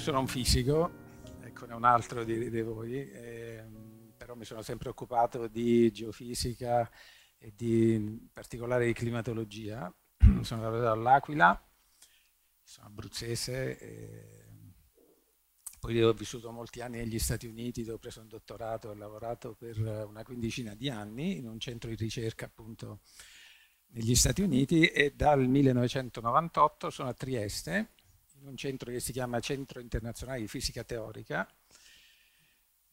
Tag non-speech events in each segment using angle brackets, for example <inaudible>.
io sono un fisico, eccone un altro di, di voi, eh, però mi sono sempre occupato di geofisica e di, in particolare di climatologia. <clears throat> sono lavorato all'Aquila, sono abruzzese, eh, poi ho vissuto molti anni negli Stati Uniti dove ho preso un dottorato, ho lavorato per una quindicina di anni in un centro di ricerca appunto negli Stati Uniti e dal 1998 sono a Trieste in un centro che si chiama Centro Internazionale di Fisica Teorica,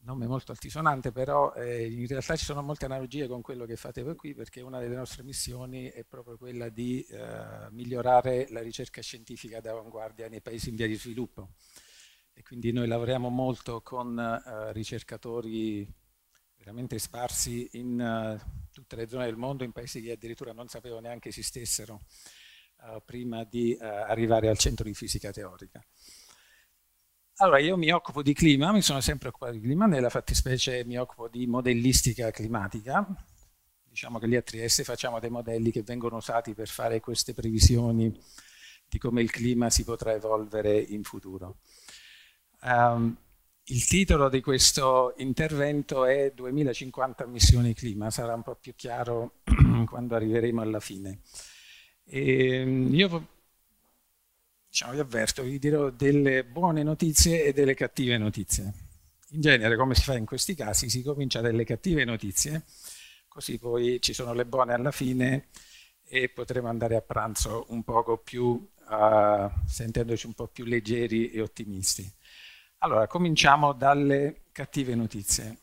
nome molto altisonante, però eh, in realtà ci sono molte analogie con quello che fate voi qui, perché una delle nostre missioni è proprio quella di eh, migliorare la ricerca scientifica d'avanguardia nei paesi in via di sviluppo. E quindi noi lavoriamo molto con eh, ricercatori veramente sparsi in eh, tutte le zone del mondo, in paesi che addirittura non sapevo neanche esistessero. Eh, prima di eh, arrivare al centro di fisica teorica. Allora, io mi occupo di clima, mi sono sempre occupato di clima, nella fattispecie mi occupo di modellistica climatica. Diciamo che lì a Trieste facciamo dei modelli che vengono usati per fare queste previsioni di come il clima si potrà evolvere in futuro. Um, il titolo di questo intervento è 2050 missioni clima, sarà un po' più chiaro <clears throat> quando arriveremo alla fine. E ehm, io diciamo, vi avverto, vi dirò delle buone notizie e delle cattive notizie. In genere, come si fa in questi casi, si comincia dalle cattive notizie, così poi ci sono le buone alla fine e potremo andare a pranzo un poco più, uh, sentendoci un po' più leggeri e ottimisti. Allora, cominciamo dalle cattive notizie.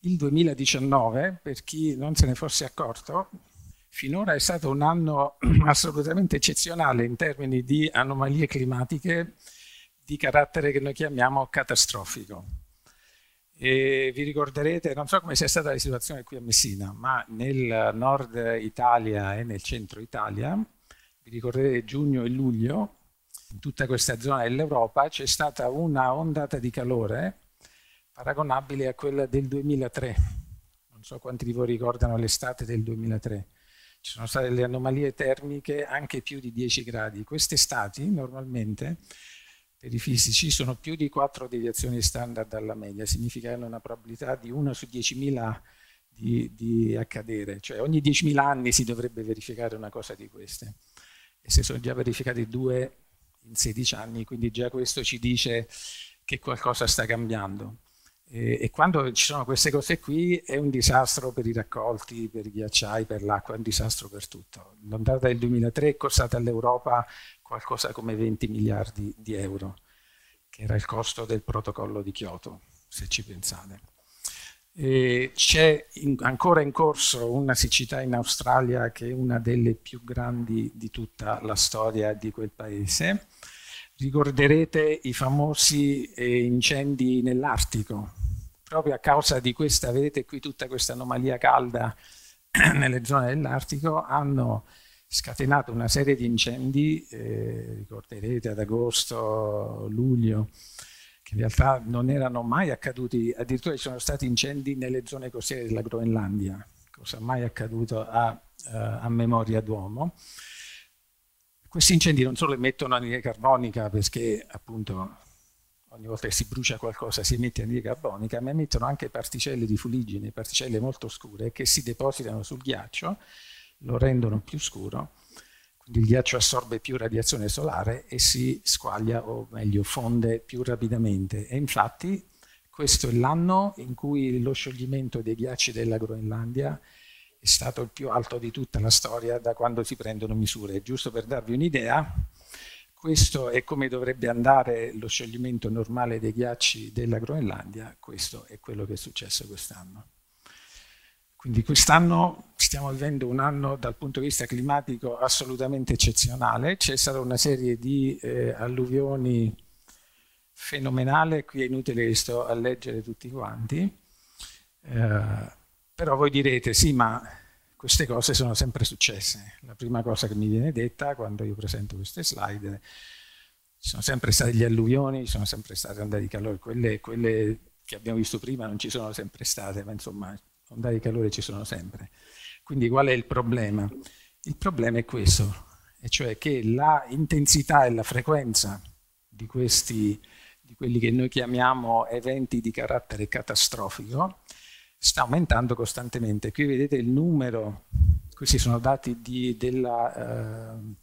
Il 2019, per chi non se ne fosse accorto, Finora è stato un anno <clears throat> assolutamente eccezionale in termini di anomalie climatiche di carattere che noi chiamiamo catastrofico. E vi ricorderete, non so come sia stata la situazione qui a Messina, ma nel nord Italia e nel centro Italia, vi ricorderete giugno e luglio, in tutta questa zona dell'Europa c'è stata una ondata di calore paragonabile a quella del 2003. Non so quanti di voi ricordano l'estate del 2003 ci sono state le anomalie termiche anche più di 10 gradi. Questi stati normalmente per i fisici sono più di 4 deviazioni standard dalla media, significa che hanno una probabilità di 1 su 10.000 di, di, accadere, cioè ogni 10.000 anni si dovrebbe verificare una cosa di queste. E se sono già verificati due in 16 anni, quindi già questo ci dice che qualcosa sta cambiando. E, e, quando ci sono queste cose qui è un disastro per i raccolti, per i ghiacciai, per l'acqua, è un disastro per tutto. L'ondata del 2003 è costata all'Europa qualcosa come 20 miliardi di euro, che era il costo del protocollo di Kyoto, se ci pensate. c'è ancora in corso una siccità in Australia che è una delle più grandi di tutta la storia di quel paese ricorderete i famosi eh, incendi nell'Artico proprio a causa di questa, vedete qui tutta questa anomalia calda <clears throat> nelle zone dell'Artico, hanno scatenato una serie di incendi, eh, ricorderete ad agosto, luglio, che in realtà non erano mai accaduti, addirittura ci sono stati incendi nelle zone costiere della Groenlandia, cosa mai accaduta a, eh, a memoria d'uomo. Questi incendi non solo emettono anidride carbonica perché appunto ogni volta che si brucia qualcosa si emette anidride carbonica, ma emettono anche particelle di fuligine, particelle molto scure che si depositano sul ghiaccio, lo rendono più scuro, quindi il ghiaccio assorbe più radiazione solare e si squaglia o meglio fonde più rapidamente. E infatti questo è l'anno in cui lo scioglimento dei ghiacci della Groenlandia è stato il più alto di tutta la storia da quando si prendono misure. Giusto per darvi un'idea, questo è come dovrebbe andare lo scioglimento normale dei ghiacci della Groenlandia, questo è quello che è successo quest'anno. Quindi quest'anno stiamo vivendo un anno dal punto di vista climatico assolutamente eccezionale, c'è stata una serie di eh, alluvioni fenomenale, qui è inutile che sto a leggere tutti quanti, eh, però voi direte sì ma queste cose sono sempre successe. La prima cosa che mi viene detta quando io presento queste slide, ci sono sempre state gli alluvioni, ci sono sempre state ondate di calore, quelle, quelle che abbiamo visto prima non ci sono sempre state, ma insomma ondate di calore ci sono sempre. Quindi qual è il problema? Il problema è questo, e cioè che la intensità e la frequenza di, questi, di quelli che noi chiamiamo eventi di carattere catastrofico sta aumentando costantemente. Qui vedete il numero, questi sono dati di, della eh,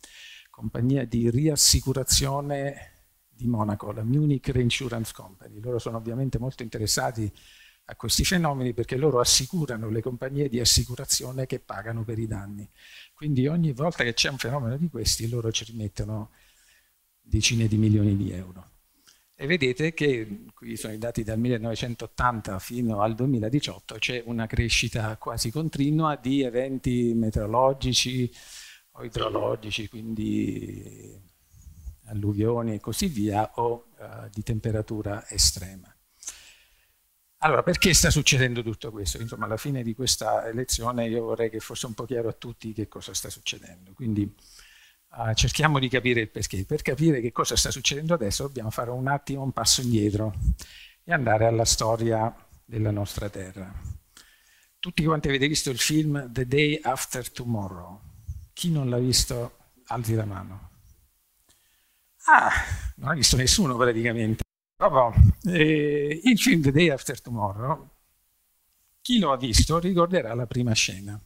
compagnia di riassicurazione di Monaco, la Munich Reinsurance Company. Loro sono ovviamente molto interessati a questi fenomeni perché loro assicurano le compagnie di assicurazione che pagano per i danni. Quindi ogni volta che c'è un fenomeno di questi loro ci rimettono decine di milioni di euro e vedete che qui sono i dati dal 1980 fino al 2018 c'è una crescita quasi continua di eventi meteorologici o idrologici, quindi alluvioni e così via, o uh, di temperatura estrema. Allora, perché sta succedendo tutto questo? Insomma, alla fine di questa lezione io vorrei che fosse un po' chiaro a tutti che cosa sta succedendo. Quindi, Uh, cerchiamo di capire il perché. Per capire che cosa sta succedendo adesso dobbiamo fare un attimo un passo indietro e andare alla storia della nostra terra. Tutti quanti avete visto il film The Day After Tomorrow. Chi non l'ha visto alzi la mano. Ah, non ha visto nessuno praticamente. Dopo, eh, il film The Day After Tomorrow, chi lo ha visto ricorderà la prima scena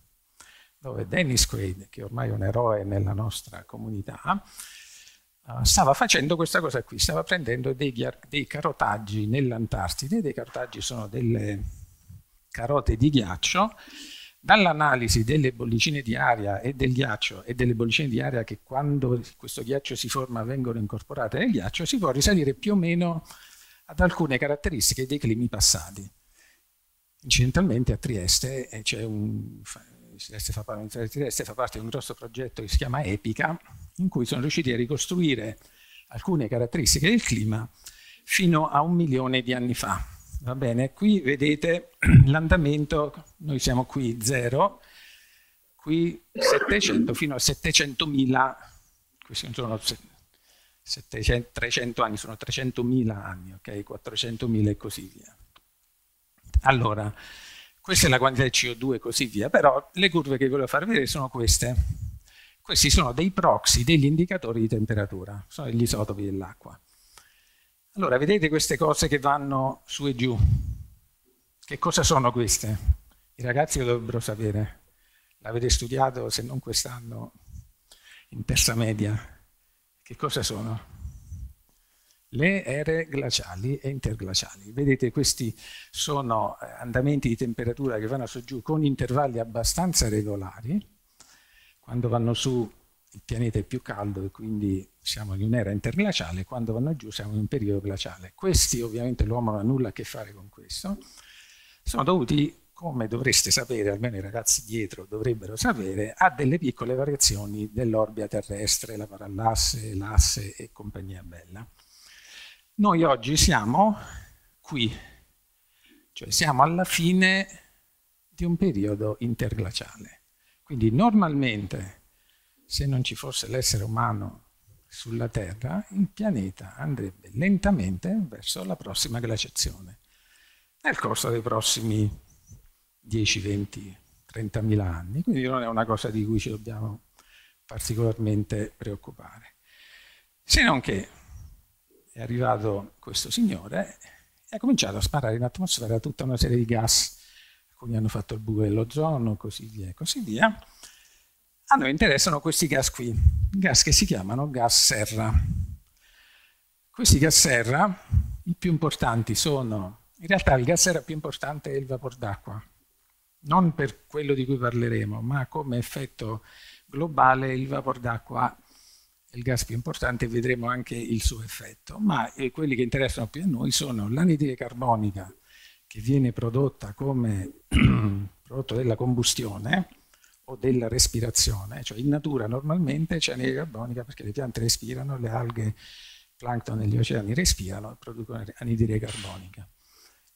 dove Dennis Quaid, che ormai è un eroe nella nostra comunità, eh, stava facendo questa cosa qui, stava prendendo dei, dei carotaggi nell'Antartide, dei carotaggi sono delle carote di ghiaccio, dall'analisi delle bollicine di aria e del ghiaccio e delle bollicine di aria che quando questo ghiaccio si forma vengono incorporate nel ghiaccio, si può risalire più o meno ad alcune caratteristiche dei climi passati. Incidentalmente a Trieste eh, c'è un, Celeste fa parte, fa parte di un grosso progetto che si chiama Epica, in cui sono riusciti a ricostruire alcune caratteristiche del clima fino a un milione di anni fa. Va bene, qui vedete <clears throat> l'andamento, noi siamo qui 0, qui 700 fino a 700.000, questi sono 700, 300 anni, sono 300.000 anni, ok? 400.000 e così via. Allora, questa è la quantità di CO2 e così via, però le curve che volevo far vedere sono queste. Questi sono dei proxy, degli indicatori di temperatura, sono gli isotopi dell'acqua. Allora, vedete queste cose che vanno su e giù? Che cosa sono queste? I ragazzi lo dovrebbero sapere. L'avete studiato, se non quest'anno, in terza media. Che cosa sono? le ere glaciali e interglaciali. Vedete questi sono eh, andamenti di temperatura che vanno su giù con intervalli abbastanza regolari, quando vanno su il pianeta è più caldo e quindi siamo in un'era interglaciale, quando vanno giù siamo in un periodo glaciale. Questi ovviamente l'uomo non ha nulla a che fare con questo, sono dovuti, come dovreste sapere, almeno i ragazzi dietro dovrebbero sapere, a delle piccole variazioni dell'orbita terrestre, la parallasse, l'asse e compagnia bella. Noi oggi siamo qui, cioè siamo alla fine di un periodo interglaciale. Quindi normalmente, se non ci fosse l'essere umano sulla Terra, il pianeta andrebbe lentamente verso la prossima glaciazione. Nel corso dei prossimi 10, 20, 30 mila anni, quindi non è una cosa di cui ci dobbiamo particolarmente preoccupare. Se non che è arrivato questo signore e ha cominciato a sparare in atmosfera tutta una serie di gas. Alcuni hanno fatto il buco dell'ozono, così via, e così via. A noi interessano questi gas qui, gas che si chiamano gas serra. Questi gas serra, i più importanti sono, in realtà il gas serra più importante è il vapor d'acqua, non per quello di cui parleremo, ma come effetto globale il vapor d'acqua il gas più importante, vedremo anche il suo effetto. Ma eh, quelli che interessano più a noi sono l'anidride carbonica che viene prodotta come <clears throat> prodotto della combustione o della respirazione, cioè in natura normalmente c'è anidride carbonica perché le piante respirano, le alghe, plancton negli oceani respirano e producono anidride carbonica.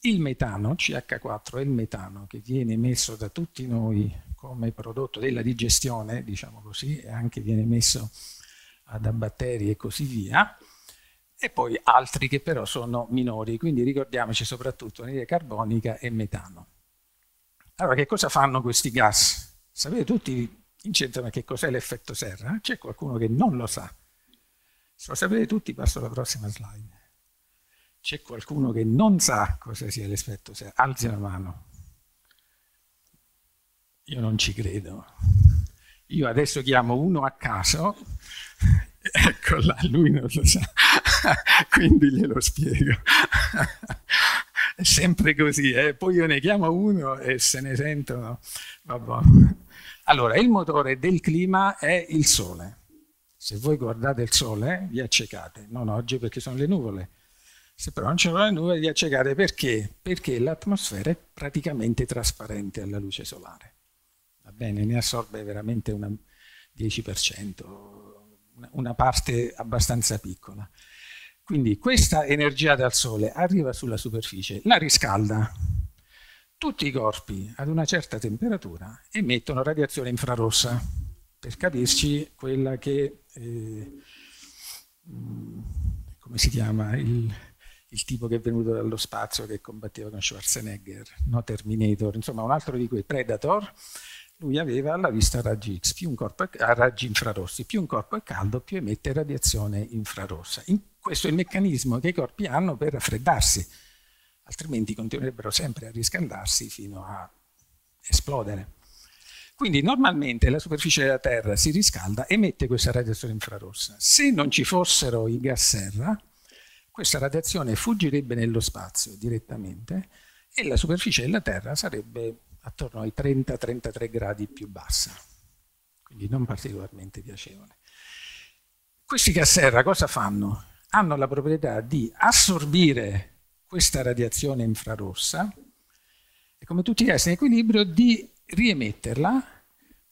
Il metano, CH4, è il metano che viene emesso da tutti noi come prodotto della digestione, diciamo così, e anche viene emesso ad batteri e così via, e poi altri che però sono minori, quindi ricordiamoci soprattutto anidride carbonica e metano. Allora, che cosa fanno questi gas? Sapete tutti in centro che cos'è l'effetto serra? C'è qualcuno che non lo sa. Se lo sapete tutti passo alla prossima slide. C'è qualcuno che non sa cosa sia l'effetto serra? Alzi la mano. Io non ci credo. Io adesso chiamo uno a caso, <laughs> ecco là, lui non lo sa, <laughs> quindi glielo spiego. <laughs> È sempre così, eh? poi io ne chiamo uno e se ne sentono. Vabbè. Allora, il motore del clima è il sole. Se voi guardate il sole vi accecate, non oggi perché sono le nuvole, se però non ci sono le nuvole vi accecate perché? Perché l'atmosfera è praticamente trasparente alla luce solare va bene, ne assorbe veramente un 10%, una parte abbastanza piccola. Quindi questa energia dal Sole arriva sulla superficie, la riscalda. Tutti i corpi ad una certa temperatura emettono radiazione infrarossa, per capirci quella che, eh, mm, come si chiama, il, il tipo che è venuto dallo spazio che combatteva con Schwarzenegger, no Terminator, insomma un altro di quei Predator, lui aveva la vista a raggi X, più un corpo a raggi infrarossi, più un corpo è caldo, più emette radiazione infrarossa. In questo è il meccanismo che i corpi hanno per raffreddarsi, altrimenti continuerebbero sempre a riscaldarsi fino a esplodere. Quindi normalmente la superficie della Terra si riscalda, e emette questa radiazione infrarossa. Se non ci fossero i gas serra, questa radiazione fuggirebbe nello spazio direttamente e la superficie della Terra sarebbe attorno ai 30-33 gradi più bassa, quindi non particolarmente piacevole. Questi gas serra cosa fanno? Hanno la proprietà di assorbire questa radiazione infrarossa e come tutti i gas in equilibrio di riemetterla,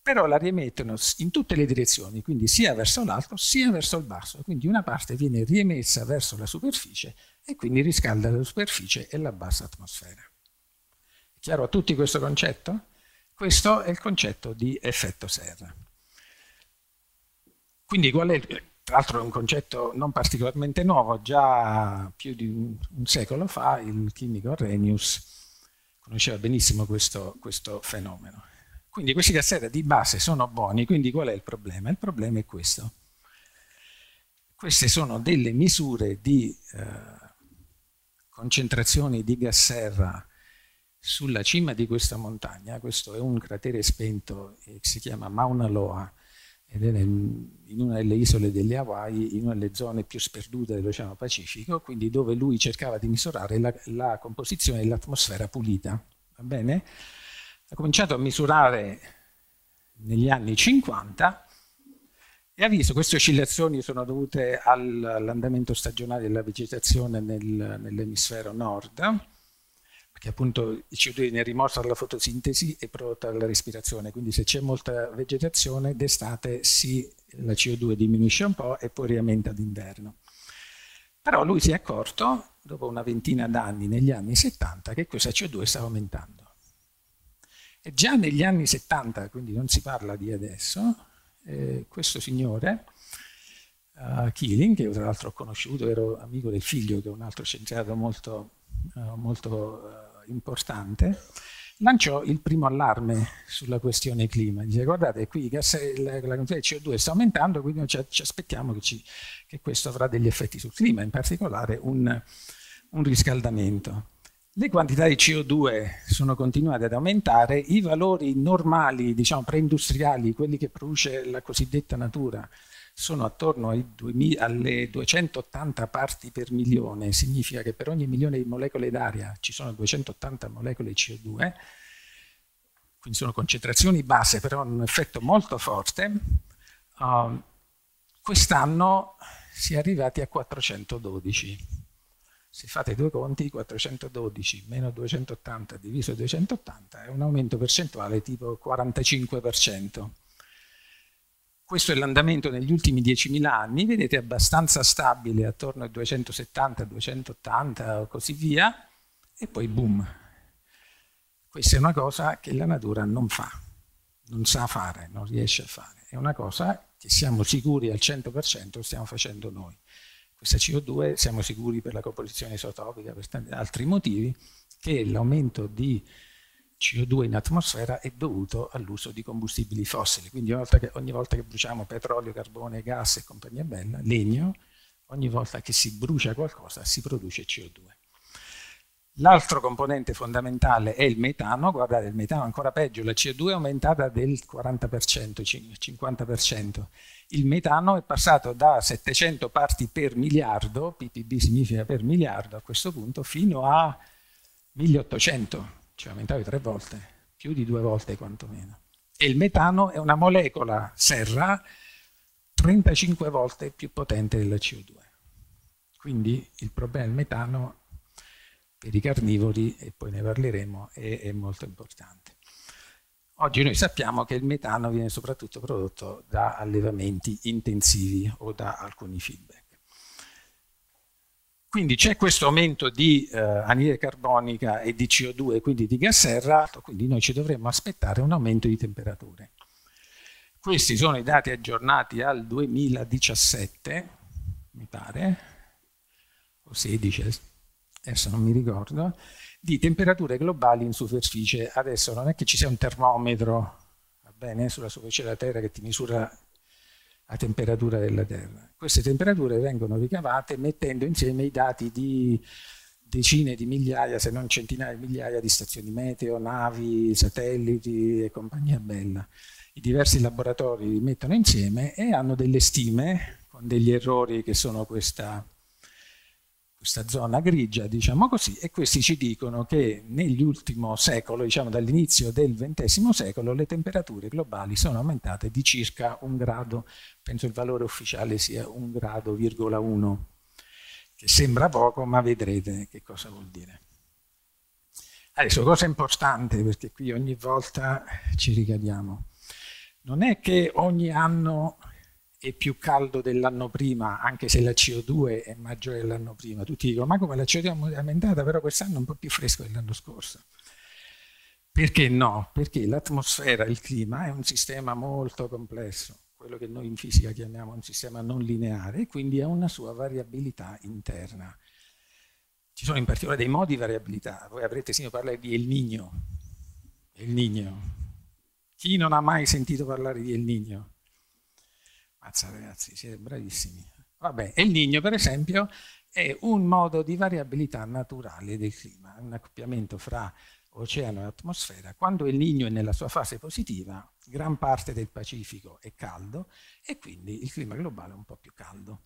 però la riemettono in tutte le direzioni, quindi sia verso l'alto sia verso il basso, quindi una parte viene riemessa verso la superficie e quindi riscalda la superficie e la bassa atmosfera. Chiaro a tutti questo concetto? Questo è il concetto di effetto serra. Quindi qual è, tra l'altro è un concetto non particolarmente nuovo, già più di un, un secolo fa il chimico Arrhenius conosceva benissimo questo, questo fenomeno. Quindi questi gas serra di base sono buoni, quindi qual è il problema? Il problema è questo. Queste sono delle misure di eh, concentrazioni di gas serra sulla cima di questa montagna, questo è un cratere spento che si chiama Mauna Loa, ed è in una delle isole delle Hawaii, in una delle zone più sperdute dell'Oceano Pacifico, quindi dove lui cercava di misurare la, la composizione dell'atmosfera pulita. Va bene? Ha cominciato a misurare negli anni 50 e ha visto queste oscillazioni sono dovute all'andamento stagionale della vegetazione nel, nell'emisfero nord perché appunto il CO2 viene rimosso dalla fotosintesi e prodotta dalla respirazione, quindi se c'è molta vegetazione d'estate sì, la CO2 diminuisce un po' e poi riaumenta d'inverno. Però lui si è accorto, dopo una ventina d'anni, negli anni 70, che questa CO2 stava aumentando. E già negli anni 70, quindi non si parla di adesso, eh, questo signore, uh, Keeling, che io tra l'altro ho conosciuto, ero amico del figlio, che è un altro scienziato molto eh, molto eh, importante, lanciò il primo allarme sulla questione clima. Dice guardate, qui gas, la, la quantità di CO2 sta aumentando, quindi ci, ci aspettiamo che, ci, che, questo avrà degli effetti sul clima, in particolare un, un riscaldamento. Le quantità di CO2 sono continuate ad aumentare, i valori normali, diciamo preindustriali, quelli che produce la cosiddetta natura, sono attorno 2000, alle 280 parti per milione, significa che per ogni milione di molecole d'aria ci sono 280 molecole di CO2, quindi sono concentrazioni basse, però hanno un effetto molto forte, uh, quest'anno si è arrivati a 412 se fate due conti, 412 meno 280 diviso 280 è un aumento percentuale tipo 45% questo è l'andamento negli ultimi 10.000 anni, vedete abbastanza stabile attorno ai 270, 280 e così via, e poi boom. Questa è una cosa che la natura non fa, non sa fare, non riesce a fare. È una cosa che siamo sicuri al 100% stiamo facendo noi. Questa CO2 siamo sicuri per la composizione isotopica, per altri motivi, che l'aumento di CO2 in atmosfera è dovuto all'uso di combustibili fossili. Quindi ogni volta, che, ogni volta che bruciamo petrolio, carbone, gas e compagnia bella, legno, ogni volta che si brucia qualcosa si produce CO2. L'altro componente fondamentale è il metano, guardate il metano è ancora peggio, la CO2 è aumentata del 40%, 50%. Il metano è passato da 700 parti per miliardo, ppb significa per miliardo a questo punto, fino a 1800 cioè aumentava tre volte, più di due volte quantomeno. E il metano è una molecola serra 35 volte più potente della CO2. Quindi il problema del metano per i carnivori, e poi ne parleremo, è, è molto importante. Oggi noi sappiamo che il metano viene soprattutto prodotto da allevamenti intensivi o da alcuni fibre. Quindi c'è questo aumento di eh, anidride carbonica e di CO2, quindi di gas serra, quindi noi ci dovremmo aspettare un aumento di temperature. Questi sono i dati aggiornati al 2017, mi pare, o 16, adesso non mi ricordo, di temperature globali in superficie. Adesso non è che ci sia un termometro va bene, sulla superficie della Terra che ti misura la temperatura della Terra queste temperature vengono ricavate mettendo insieme i dati di decine di migliaia, se non centinaia di migliaia di stazioni meteo, navi, satelliti e compagnia bella. I diversi laboratori li mettono insieme e hanno delle stime con degli errori che sono questa questa zona grigia, diciamo così, e questi ci dicono che negli ultimi secoli, diciamo dall'inizio del XX secolo, le temperature globali sono aumentate di circa un grado, penso il valore ufficiale sia un grado, virgola uno, che sembra poco, ma vedrete che cosa vuol dire. Adesso, cosa importante, perché qui ogni volta ci ricadiamo, non è che ogni anno è più caldo dell'anno prima, anche se la CO2 è maggiore dell'anno prima. Tutti dicono, ma come la CO2 è aumentata, però quest'anno è un po' più fresco dell'anno scorso. Perché no? Perché l'atmosfera, il clima è un sistema molto complesso, quello che noi in fisica chiamiamo un sistema non lineare, e quindi ha una sua variabilità interna. Ci sono in particolare dei modi di variabilità, voi avrete sentito parlare di El Niño. El Niño. Chi non ha mai sentito parlare di El Niño? Mazza ragazzi, siete bravissimi. Vabbè, El Niño per esempio è un modo di variabilità naturale del clima, un accoppiamento fra oceano e atmosfera. Quando il nigno è nella sua fase positiva, gran parte del Pacifico è caldo e quindi il clima globale è un po' più caldo.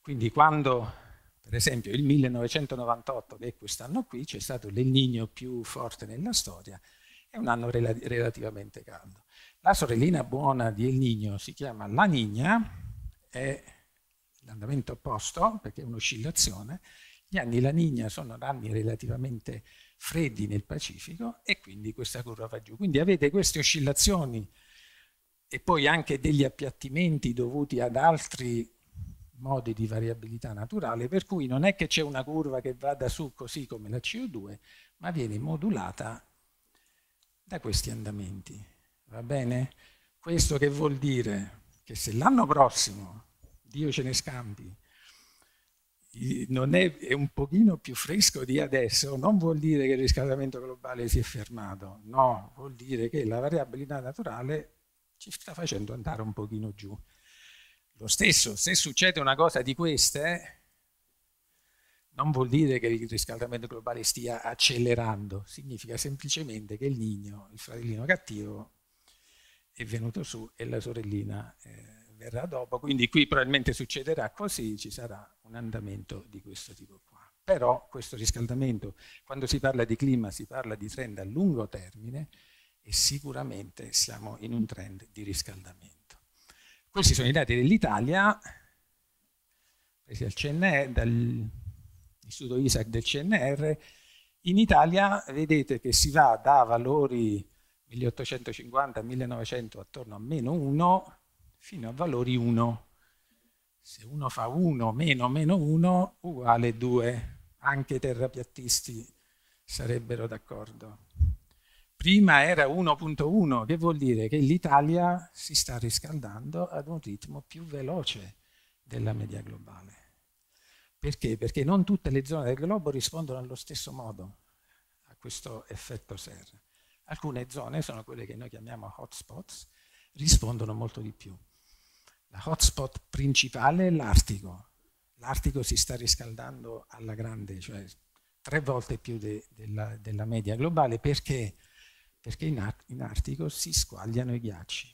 Quindi quando per esempio il 1998, che è quest'anno qui, c'è stato l'el Niño più forte nella storia, è un anno rel relativamente caldo. La sorellina buona di El Niño si chiama La Niña, è l'andamento opposto perché è un'oscillazione. Gli anni La Niña sono anni relativamente freddi nel Pacifico e quindi questa curva va giù. Quindi avete queste oscillazioni e poi anche degli appiattimenti dovuti ad altri modi di variabilità naturale, per cui non è che c'è una curva che vada su così come la CO2, ma viene modulata da questi andamenti. Va bene? Questo che vuol dire? Che se l'anno prossimo Dio ce ne scampi, non è, è, un pochino più fresco di adesso, non vuol dire che il riscaldamento globale si è fermato, no, vuol dire che la variabilità naturale ci sta facendo andare un pochino giù. Lo stesso, se succede una cosa di queste, non vuol dire che il riscaldamento globale stia accelerando, significa semplicemente che il nino, il fratellino cattivo, è venuto su e la sorellina eh, verrà dopo, quindi qui probabilmente succederà così, ci sarà un andamento di questo tipo qua. Però questo riscaldamento, quando si parla di clima, si parla di trend a lungo termine e sicuramente siamo in un trend di riscaldamento. Questi sono i dati dell'Italia, presi dal CNR, dall'Istituto ISAC del CNR. In Italia vedete che si va da valori 1850-1900 attorno a meno 1 fino a valori 1. Se uno fa 1 meno meno 1 uguale 2, anche i terrapiattisti sarebbero d'accordo. Prima era 1.1, che vuol dire che l'Italia si sta riscaldando ad un ritmo più veloce della media globale. Perché? Perché non tutte le zone del globo rispondono allo stesso modo a questo effetto serra. Alcune zone sono quelle che noi chiamiamo hotspots, rispondono molto di più. La hotspot principale è l'Artico. L'Artico si sta riscaldando alla grande, cioè tre volte più de, della, della, media globale, perché? Perché in, Ar in Artico si squagliano i ghiacci.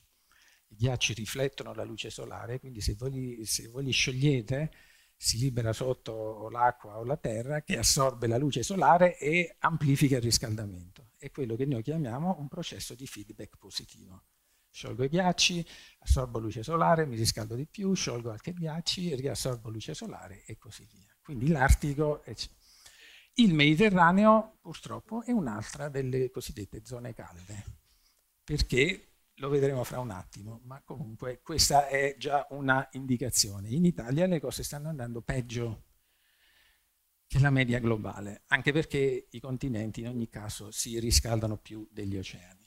I ghiacci riflettono la luce solare, quindi se voi se voi li sciogliete si libera sotto l'acqua o la terra che assorbe la luce solare e amplifica il riscaldamento è quello che noi chiamiamo un processo di feedback positivo. Sciolgo i ghiacci, assorbo luce solare, mi riscaldo di più, sciolgo altri ghiacci, riassorbo luce solare e così via. Quindi l'Artico, è... il Mediterraneo purtroppo è un'altra delle cosiddette zone calde, perché lo vedremo fra un attimo, ma comunque questa è già una indicazione. In Italia le cose stanno andando peggio che la media globale, anche perché i continenti in ogni caso si riscaldano più degli oceani.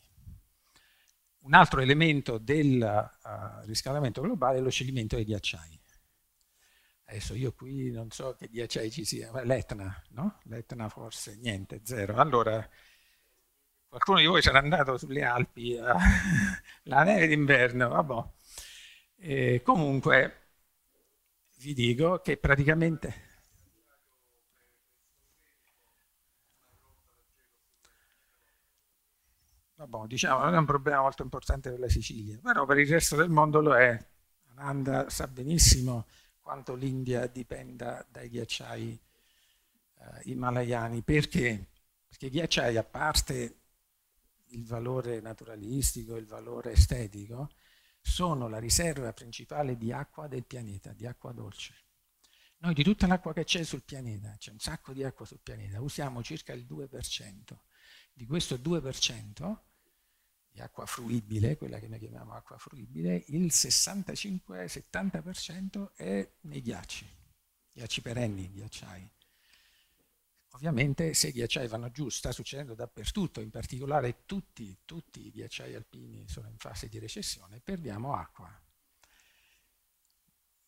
Un altro elemento del uh, riscaldamento globale è lo scioglimento dei ghiacciai. Adesso io qui non so che ghiacciai ci sia, l'Etna, no? L'Etna forse niente, zero. Allora, qualcuno di voi sarà andato sulle Alpi, uh, <laughs> la neve d'inverno, vabbè. E comunque vi dico che praticamente Vabbè, diciamo, non è un problema molto importante per la Sicilia, però per il resto del mondo lo è. Ananda sa benissimo quanto l'India dipenda dai ghiacciai eh, himalayani. Perché? Perché i ghiacciai, a parte il valore naturalistico, il valore estetico, sono la riserva principale di acqua del pianeta, di acqua dolce. Noi di tutta l'acqua che c'è sul pianeta, c'è un sacco di acqua sul pianeta, usiamo circa il 2%. Di questo 2% di acqua fruibile, quella che noi chiamiamo acqua fruibile, il 65-70% è nei ghiacci, ghiacci perenni, ghiacciai. Ovviamente se i ghiacciai vanno giù, sta succedendo dappertutto, in particolare tutti, tutti i ghiacciai alpini sono in fase di recessione, perdiamo acqua.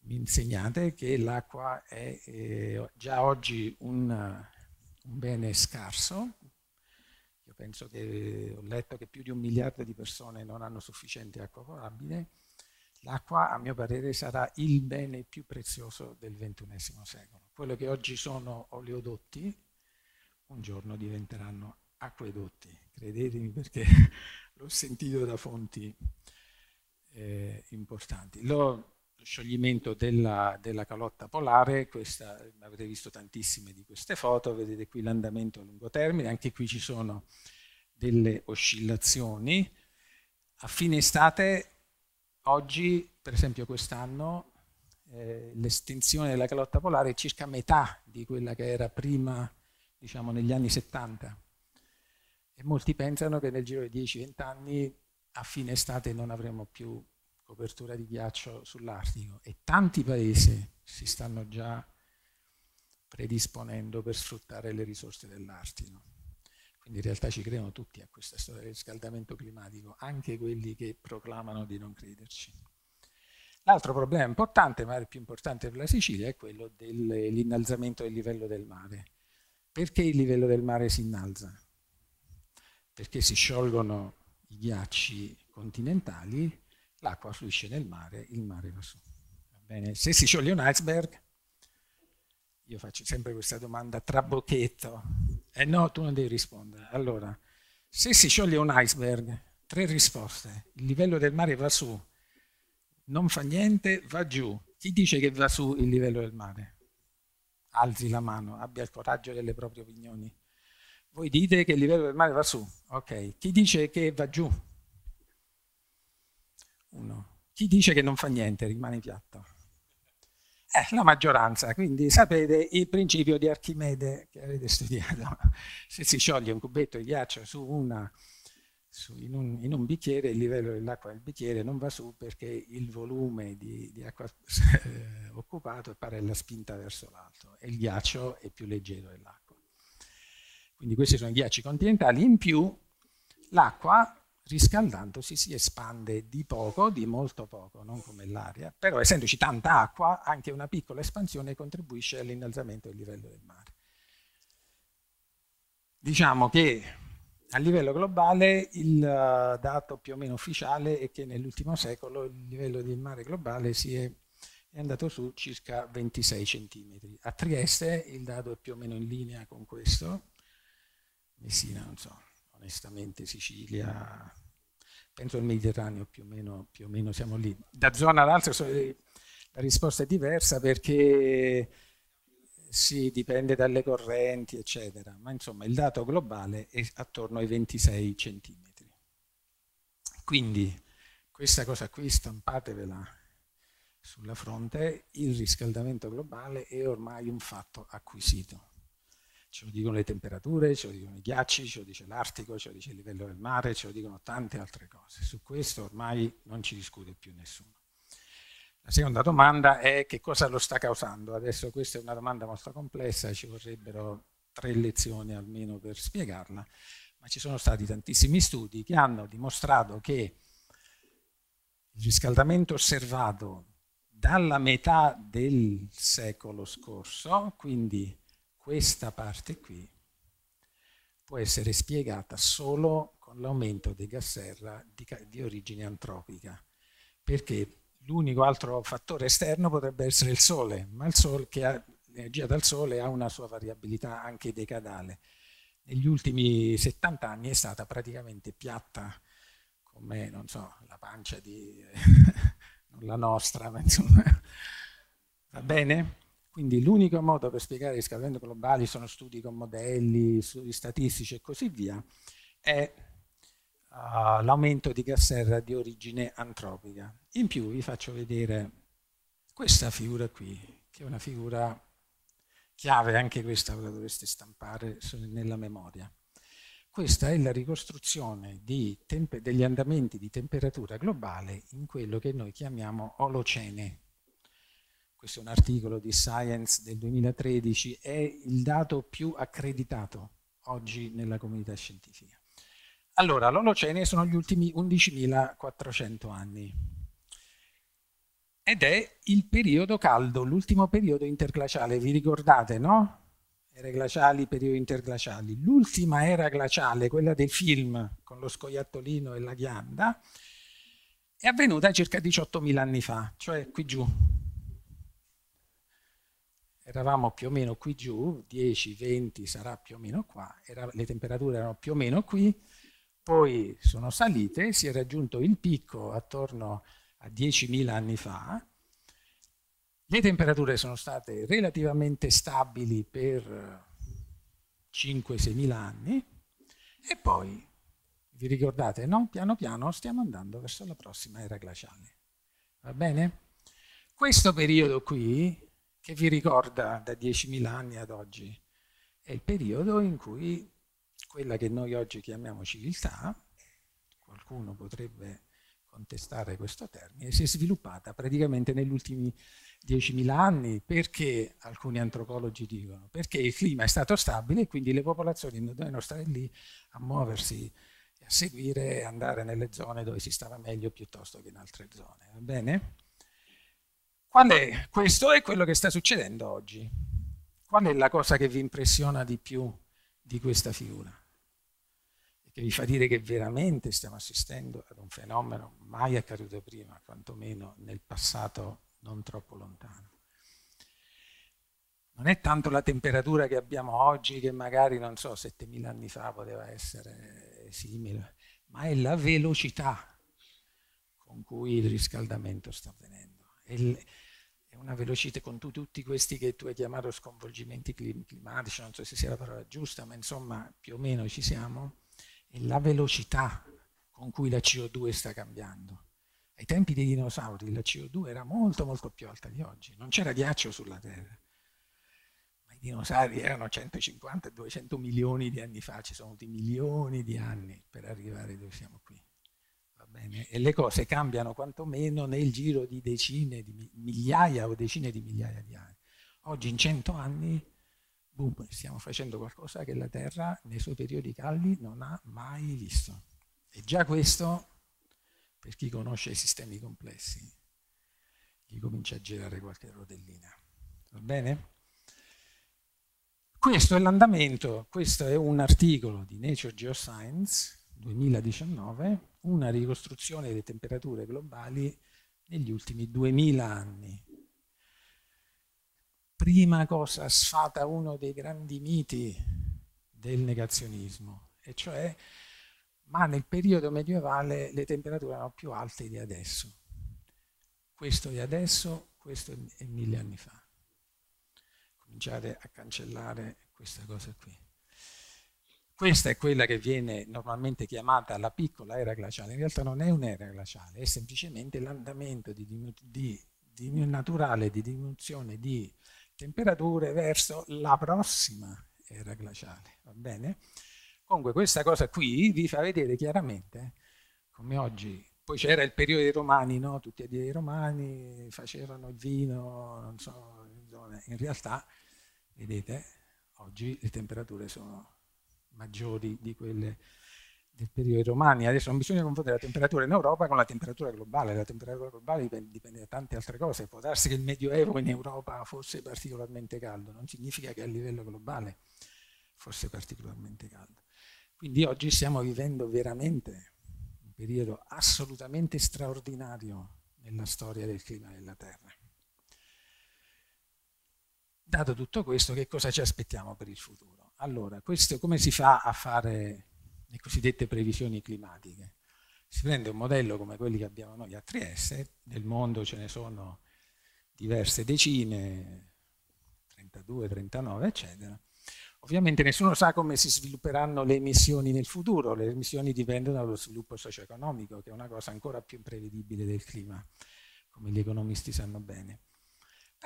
Mi insegnate che l'acqua è eh, già oggi un, un bene scarso, penso che eh, ho letto che più di un miliardo di persone non hanno sufficiente acqua potabile, l'acqua a mio parere sarà il bene più prezioso del XXI secolo. Quello che oggi sono oleodotti, un giorno diventeranno acquedotti, credetemi perché <laughs> l'ho sentito da fonti eh, importanti. L'ho scioglimento della, della, calotta polare, questa, avrete visto tantissime di queste foto, vedete qui l'andamento a lungo termine, anche qui ci sono delle oscillazioni. A fine estate, oggi, per esempio quest'anno, eh, l'estinzione della calotta polare è circa metà di quella che era prima, diciamo, negli anni 70. E molti pensano che nel giro di 10-20 anni, a fine estate, non avremo più copertura di ghiaccio sull'Artico e tanti paesi si stanno già predisponendo per sfruttare le risorse dell'Artico. Quindi in realtà ci credono tutti a questa storia del riscaldamento climatico, anche quelli che proclamano di non crederci. L'altro problema importante, ma il più importante per la Sicilia, è quello dell'innalzamento del livello del mare. Perché il livello del mare si innalza? Perché si sciolgono i ghiacci continentali l'acqua fluisce nel mare, il mare va su. Va bene? Se si scioglie un iceberg, io faccio sempre questa domanda trabocchetto, e eh no, tu non devi rispondere. Allora, se si scioglie un iceberg, tre risposte, il livello del mare va su, non fa niente, va giù. Chi dice che va su il livello del mare? Alzi la mano, abbia il coraggio delle proprie opinioni. Voi dite che il livello del mare va su, ok. Chi dice che va giù? qualcuno. Chi dice che non fa niente rimane piatto? Eh, la maggioranza, quindi sapete il principio di Archimede che avete studiato. <laughs> Se si scioglie un cubetto di ghiaccio su una, su, in, un, in, un, bicchiere, il livello dell'acqua del bicchiere non va su perché il volume di, di acqua eh, occupato è pari alla spinta verso l'alto e il ghiaccio è più leggero dell'acqua. Quindi questi sono i ghiacci continentali. In più l'acqua riscaldandosi si espande di poco, di molto poco, non come l'aria, però essendoci tanta acqua, anche una piccola espansione contribuisce all'innalzamento del livello del mare. Diciamo che a livello globale il eh, dato più o meno ufficiale è che nell'ultimo secolo il livello del mare globale si è, è andato su circa 26 centimetri. A Trieste il dato è più o meno in linea con questo, Messina non so, onestamente Sicilia, penso al Mediterraneo più o meno, più o meno siamo lì. Da zona all'altra eh, la risposta è diversa perché eh, sì, dipende dalle correnti, eccetera, ma insomma il dato globale è attorno ai 26 centimetri. Quindi questa cosa qui stampatevela sulla fronte, il riscaldamento globale è ormai un fatto acquisito. Ce lo dicono le temperature, ce lo dicono i ghiacci, ce lo dice l'Artico, ce lo dice il livello del mare, ce lo dicono tante altre cose. Su questo ormai non ci discute più nessuno. La seconda domanda è che cosa lo sta causando. Adesso questa è una domanda molto complessa, ci vorrebbero tre lezioni almeno per spiegarla, ma ci sono stati tantissimi studi che hanno dimostrato che il riscaldamento osservato dalla metà del secolo scorso, quindi questa parte qui può essere spiegata solo con l'aumento dei gas serra di, di origine antropica, perché l'unico altro fattore esterno potrebbe essere il Sole, ma il Sole che ha l'energia dal Sole ha una sua variabilità anche decadale. Negli ultimi 70 anni è stata praticamente piatta come, non so, la pancia di... <laughs> non la nostra, ma insomma... Va bene? Quindi l'unico modo per spiegare i riscaldamenti globali sono studi con modelli, studi statistici e così via, è uh, l'aumento di gas serra di origine antropica. In più vi faccio vedere questa figura qui, che è una figura chiave, anche questa la dovreste stampare nella memoria. Questa è la ricostruzione degli andamenti di temperatura globale in quello che noi chiamiamo Olocene, questo è un articolo di Science del 2013, è il dato più accreditato oggi nella comunità scientifica. Allora, l'Olocene sono gli ultimi 11.400 anni ed è il periodo caldo, l'ultimo periodo interglaciale, vi ricordate, no? Ere glaciali, periodi interglaciali. L'ultima era glaciale, quella del film con lo scoiattolino e la ghianda, è avvenuta circa 18.000 anni fa, cioè qui giù, eravamo più o meno qui giù, 10, 20 sarà più o meno qua, era, le temperature erano più o meno qui, poi sono salite, si è raggiunto il picco attorno a 10.000 anni fa, le temperature sono state relativamente stabili per 5-6.000 anni e poi, vi ricordate, no? piano piano stiamo andando verso la prossima era glaciale. Va bene? Questo periodo qui che vi ricorda da 10.000 anni ad oggi. È il periodo in cui quella che noi oggi chiamiamo civiltà, qualcuno potrebbe contestare questo termine, si è sviluppata praticamente negli ultimi 10.000 anni. Perché, alcuni antropologi dicono, perché il clima è stato stabile e quindi le popolazioni non devono stare lì a muoversi e a seguire e andare nelle zone dove si stava meglio piuttosto che in altre zone. Va bene? Quando è? Questo è quello che sta succedendo oggi. Qual è la cosa che vi impressiona di più di questa figura? Che vi fa dire che veramente stiamo assistendo ad un fenomeno mai accaduto prima, quantomeno nel passato non troppo lontano. Non è tanto la temperatura che abbiamo oggi, che magari, non so, 7000 anni fa poteva essere simile, ma è la velocità con cui il riscaldamento sta avvenendo è una velocità con tu, tutti questi che tu hai chiamato sconvolgimenti climatici, non so se sia la parola giusta, ma insomma più o meno ci siamo, è la velocità con cui la CO2 sta cambiando. Ai tempi dei dinosauri la CO2 era molto molto più alta di oggi, non c'era ghiaccio sulla Terra. i dinosauri erano 150-200 milioni di anni fa, ci sono voluti milioni di anni per arrivare dove siamo qui. Bene, e le cose cambiano quantomeno nel giro di decine di migliaia o decine di migliaia di anni. Oggi in cento anni boom, stiamo facendo qualcosa che la Terra nei suoi periodi caldi non ha mai visto. E già questo, per chi conosce i sistemi complessi, gli comincia a girare qualche rodellina. Va bene? Questo è l'andamento, questo è un articolo di Nature Geoscience 2019 una ricostruzione delle temperature globali negli ultimi 2000 anni. Prima cosa sfata uno dei grandi miti del negazionismo, e cioè ma nel periodo medievale le temperature erano più alte di adesso. Questo di adesso, questo è mille anni fa. Cominciate a cancellare questa cosa qui. Questa è quella che viene normalmente chiamata la piccola era glaciale, in realtà non è un'era glaciale, è semplicemente l'andamento di, di, di naturale di diminuzione di temperature verso la prossima era glaciale, va bene? Comunque questa cosa qui vi fa vedere chiaramente come oggi, poi c'era il periodo dei romani, no? tutti a dire i romani facevano il vino, non so, in realtà, vedete, oggi le temperature sono maggiori di quelle del periodo dei romani. Adesso non bisogna confondere la temperatura in Europa con la temperatura globale, la temperatura globale dipende, da tante altre cose, può darsi che il Medioevo in Europa fosse particolarmente caldo, non significa che a livello globale fosse particolarmente caldo. Quindi oggi stiamo vivendo veramente un periodo assolutamente straordinario nella storia del clima della Terra. Dato tutto questo, che cosa ci aspettiamo per il futuro? Allora, questo, come si fa a fare le cosiddette previsioni climatiche? Si prende un modello come quelli che abbiamo noi a Trieste, nel mondo ce ne sono diverse decine, 32, 39, eccetera. Ovviamente nessuno sa come si svilupperanno le emissioni nel futuro, le emissioni dipendono dallo sviluppo socio-economico, che è una cosa ancora più imprevedibile del clima, come gli economisti sanno bene.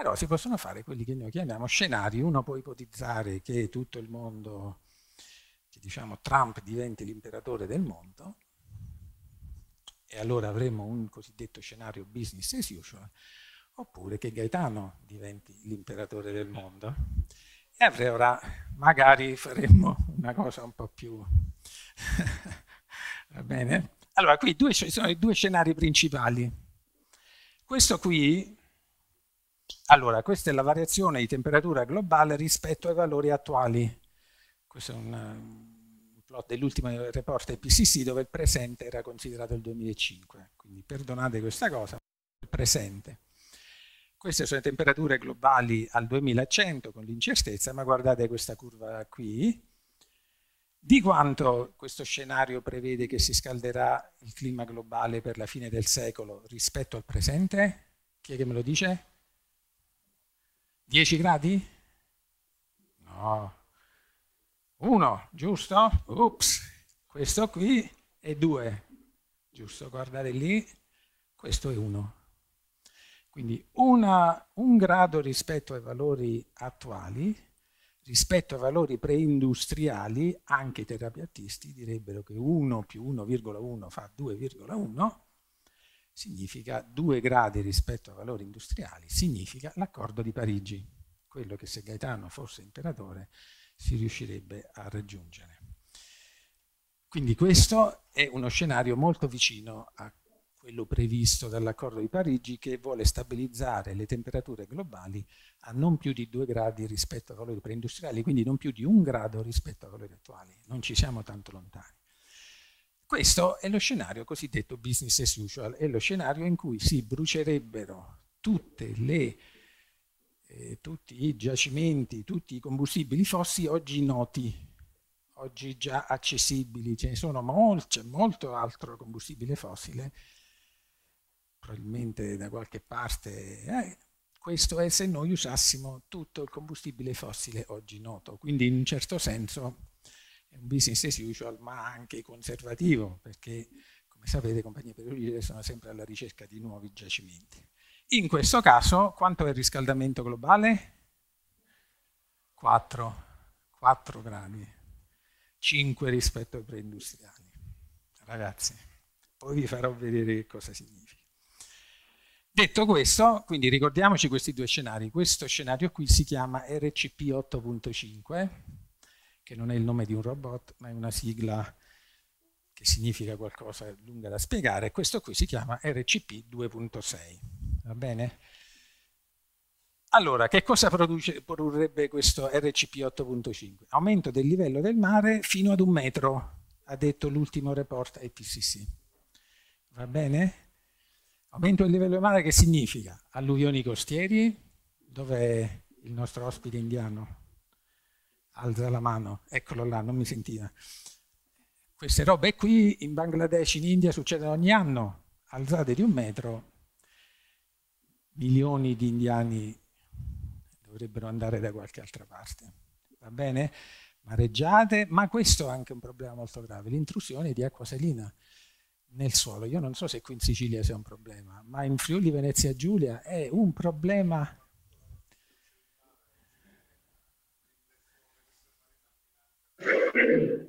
Allora si possono fare quelli che noi chiamiamo scenari. Uno può ipotizzare che tutto il mondo, che diciamo Trump diventi l'imperatore del mondo, e allora avremo un cosiddetto scenario business as usual, oppure che Gaetano diventi l'imperatore del mondo. E allora magari faremmo una cosa un po' più... <laughs> Va bene? Allora, qui due, sono i due scenari principali. Questo qui allora, questa è la variazione di temperatura globale rispetto ai valori attuali. Questo è un eh, plot dell'ultimo report IPCC dove il presente era considerato il 2005. Quindi perdonate questa cosa, il presente. Queste sono le temperature globali al 2100 con l'incertezza, ma guardate questa curva qui. Di quanto questo scenario prevede che si scalderà il clima globale per la fine del secolo rispetto al presente? Chi è che me lo dice? 10 gradi? No. 1, giusto? Ups, questo qui è 2, giusto? Guardate lì, questo è 1. Quindi una, un grado rispetto ai valori attuali, rispetto ai valori preindustriali, anche i terapeutisti direbbero che 1 più 1,1 fa 2,1, significa 2 gradi rispetto ai valori industriali, significa l'accordo di Parigi, quello che se Gaetano fosse imperatore si riuscirebbe a raggiungere. Quindi questo è uno scenario molto vicino a quello previsto dall'accordo di Parigi che vuole stabilizzare le temperature globali a non più di 2 gradi rispetto ai valori preindustriali, quindi non più di un grado rispetto ai valori attuali. Non ci siamo tanto lontani. Questo è lo scenario cosiddetto business as usual, è lo scenario in cui si brucerebbero le, eh, tutti i giacimenti, tutti i combustibili fossili oggi noti, oggi già accessibili, ce ne sono molti, c'è molto altro combustibile fossile, probabilmente da qualche parte, eh, questo è se noi usassimo tutto il combustibile fossile oggi noto, quindi in un certo senso è un business as usual ma anche conservativo perché come sapete le compagnie petrolifere sono sempre alla ricerca di nuovi giacimenti. In questo caso quanto è il riscaldamento globale? 4, 4 gradi, 5 rispetto ai preindustriali. Ragazzi, poi vi farò vedere che cosa significa. Detto questo, quindi ricordiamoci questi due scenari. Questo scenario qui si chiama RCP 8.5 che non è il nome di un robot, ma è una sigla che significa qualcosa lunga da spiegare. Questo qui si chiama RCP 2.6. Va bene? Allora, che cosa produce, produrrebbe questo RCP 8.5? Aumento del livello del mare fino ad un metro, ha detto l'ultimo report IPCC. Va bene? Aumento del livello del mare che significa? Alluvioni costieri, dove il nostro ospite indiano alza la mano, eccolo là, non mi sentiva. Queste robe qui in Bangladesh, in India succedono ogni anno, alzate di un metro, milioni di indiani dovrebbero andare da qualche altra parte, va bene? Mareggiate, ma questo è anche un problema molto grave, l'intrusione di acqua salina nel suolo. Io non so se qui in Sicilia sia un problema, ma in Friuli Venezia Giulia è un problema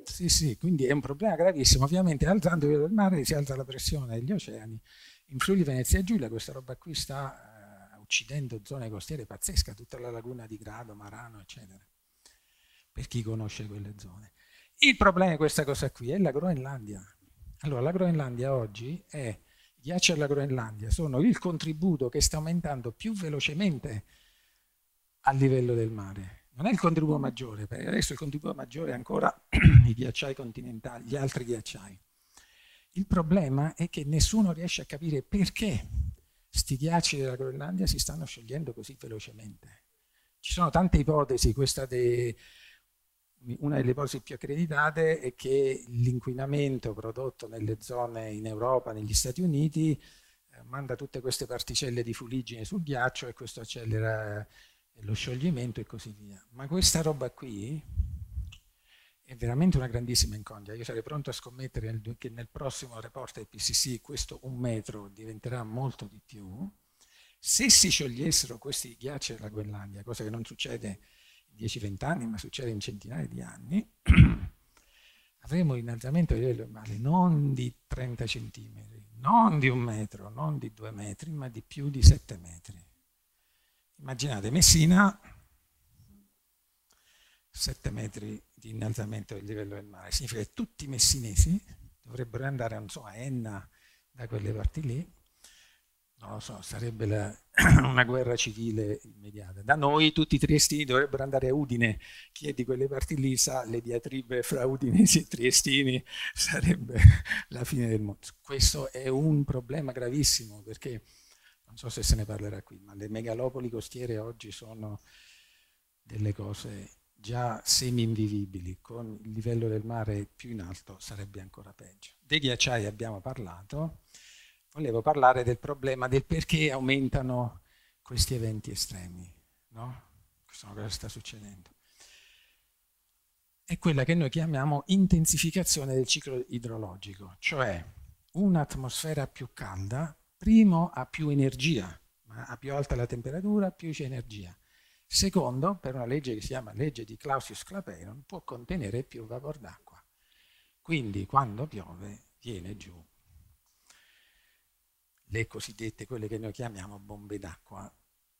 Sì, sì, quindi è un problema gravissimo. Ovviamente alzando il livello del mare si alza la pressione degli oceani. In Friuli Venezia Giulia questa roba qui sta uh, uccidendo zone costiere pazzesche, tutta la laguna di Grado, Marano, eccetera, per chi conosce quelle zone. Il problema è questa cosa qui è la Groenlandia. Allora, la Groenlandia oggi è, ghiaccio alla Groenlandia, sono il contributo che sta aumentando più velocemente a livello del mare non è il contributo maggiore, perché adesso il contributo maggiore è ancora <clears throat> i ghiacciai continentali, gli altri ghiacciai. Il problema è che nessuno riesce a capire perché sti ghiacci della Groenlandia si stanno sciogliendo così velocemente. Ci sono tante ipotesi, de... una delle ipotesi più accreditate è che l'inquinamento prodotto nelle zone in Europa, negli Stati Uniti, eh, manda tutte queste particelle di fuligine sul ghiaccio e questo accelera lo scioglimento e così via. Ma questa roba qui è veramente una grandissima incognita. Io sarei pronto a scommettere che nel prossimo report IPCC questo un metro diventerà molto di più. Se si sciogliessero questi ghiacci della Groenlandia, cosa che non succede in 10-20 anni, ma succede in centinaia di anni, <clears throat> avremo un innalzamento del livello del mare non di 30 centimetri, non di un metro, non di due metri, ma di più di 7 metri. Immaginate Messina, 7 metri di innalzamento del livello del mare, significa che tutti i messinesi dovrebbero andare so, a Enna, da quelle parti lì, non lo so, sarebbe la, <clears throat> una guerra civile immediata. Da noi tutti i triestini dovrebbero andare a Udine, chi è di quelle parti lì sa le diatribe fra udinesi e triestini sarebbe <laughs> la fine del mondo. Questo è un problema gravissimo perché non so se se ne parlerà qui, ma le megalopoli costiere oggi sono delle cose già semi-invivibili, con il livello del mare più in alto sarebbe ancora peggio. Dei ghiacciai abbiamo parlato, volevo parlare del problema del perché aumentano questi eventi estremi, no? è una cosa che sta succedendo. È quella che noi chiamiamo intensificazione del ciclo idrologico, cioè un'atmosfera più calda Primo, ha più energia, ma a più alta la temperatura più c'è energia. Secondo, per una legge che si chiama legge di Clausius-Clapeyron, può contenere più vapor d'acqua. Quindi quando piove viene giù le cosiddette, quelle che noi chiamiamo bombe d'acqua,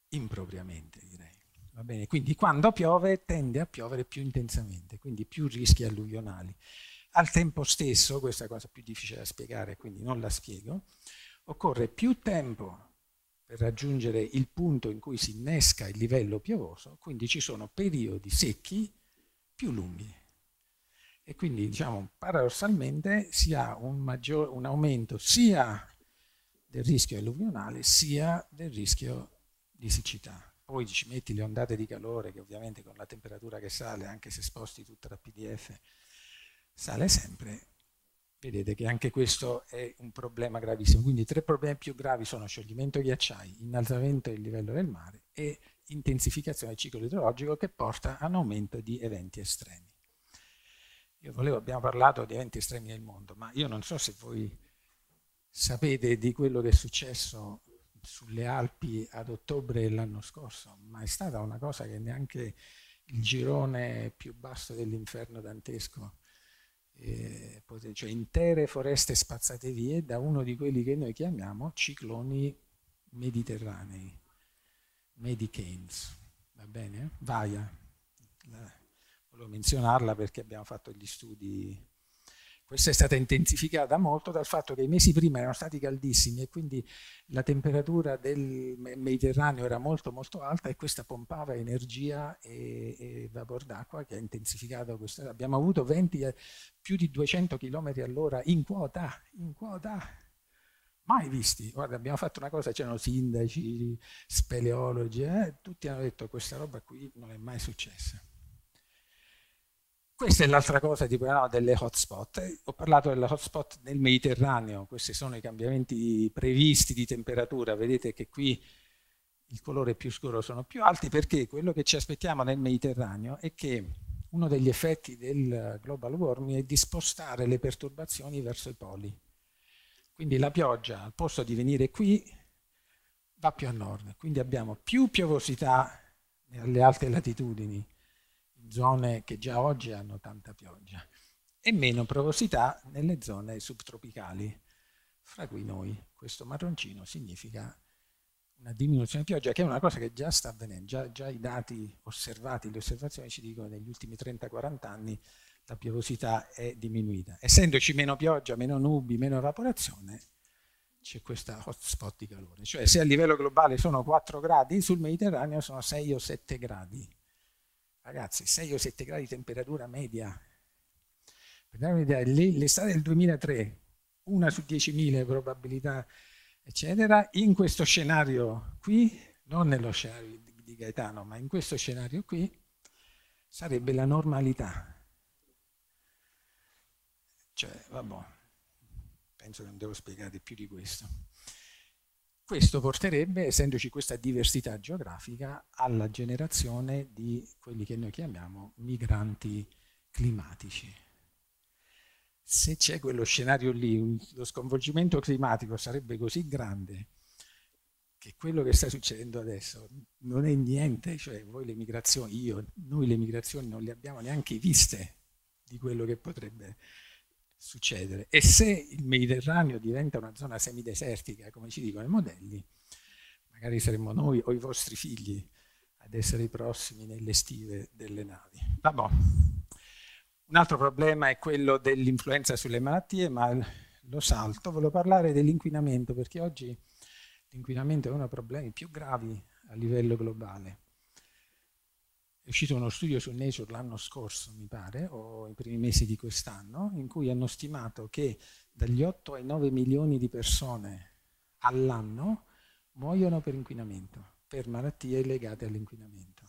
impropriamente direi. Va bene? Quindi quando piove tende a piovere più intensamente, quindi più rischi alluvionali. Al tempo stesso, questa è cosa più difficile da spiegare, quindi non la spiego, Occorre più tempo per raggiungere il punto in cui si innesca il livello piovoso, quindi ci sono periodi secchi più lunghi. E quindi, diciamo, paradossalmente si ha un, maggior, un aumento sia del rischio alluvionale sia del rischio di siccità poi ci metti le ondate di calore che ovviamente con la temperatura che sale, anche se sposti tutta la PDF, sale sempre, Vedete che anche questo è un problema gravissimo. Quindi i tre problemi più gravi sono scioglimento ghiacciai, innalzamento del livello del mare e intensificazione del ciclo idrologico che porta a un aumento di eventi estremi. Io volevo, abbiamo parlato di eventi estremi nel mondo, ma io non so se voi sapete di quello che è successo sulle Alpi ad ottobre dell'anno scorso, ma è stata una cosa che neanche il girone più basso dell'inferno dantesco eh, cioè intere foreste spazzate via da uno di quelli che noi chiamiamo cicloni mediterranei, Medicains, va bene? Vaia, volevo menzionarla perché abbiamo fatto gli studi questa è stata intensificata molto dal fatto che i mesi prima erano stati caldissimi e quindi la temperatura del Mediterraneo era molto molto alta e questa pompava energia e, e vapor d'acqua che ha intensificato questo. Abbiamo avuto venti più di 200 km all'ora in quota, in quota mai visti. Guarda, abbiamo fatto una cosa, c'erano sindaci, speleologi, eh, tutti hanno detto questa roba qui non è mai successa. Questa è l'altra cosa di cui ah, delle hotspot. Eh, ho parlato delle hotspot nel Mediterraneo, questi sono i cambiamenti previsti di temperatura, vedete che qui il colore più scuro sono più alti perché quello che ci aspettiamo nel Mediterraneo è che uno degli effetti del global warming è di spostare le perturbazioni verso i poli. Quindi la pioggia, al posto di venire qui, va più a nord. Quindi abbiamo più piovosità nelle alte latitudini, zone che già oggi hanno tanta pioggia e meno porosità nelle zone subtropicali, fra cui noi. Questo marroncino significa una diminuzione di pioggia, che è una cosa che già sta avvenendo, già, già i dati osservati, le osservazioni ci dicono che negli ultimi 30-40 anni la piovosità è diminuita. Essendoci meno pioggia, meno nubi, meno evaporazione, c'è questa hotspot di calore. Cioè se a livello globale sono 4 gradi, sul Mediterraneo sono 6 o 7 gradi ragazzi, 6 o 7 gradi di temperatura media. Per dare un'idea, l'estate del 2003, una su 10.000 probabilità, eccetera, in questo scenario qui, non nello scenario di Gaetano, ma in questo scenario qui, sarebbe la normalità. Cioè, vabbè, penso che non devo spiegare più di questo. Questo porterebbe, essendoci questa diversità geografica, alla generazione di quelli che noi chiamiamo migranti climatici. Se c'è quello scenario lì, lo sconvolgimento climatico sarebbe così grande che quello che sta succedendo adesso non è niente, cioè voi le migrazioni, io, noi le migrazioni non le abbiamo neanche viste di quello che potrebbe succedere. E se il Mediterraneo diventa una zona semidesertica, come ci dicono i modelli, magari saremmo noi o i vostri figli ad essere i prossimi nelle stive delle navi. Vabbè. Un altro problema è quello dell'influenza sulle malattie, ma lo salto. Volevo parlare dell'inquinamento, perché oggi l'inquinamento è uno dei problemi più gravi a livello globale è uscito uno studio su Nature l'anno scorso, mi pare, o i primi mesi di quest'anno, in cui hanno stimato che dagli 8 ai 9 milioni di persone all'anno muoiono per inquinamento, per malattie legate all'inquinamento.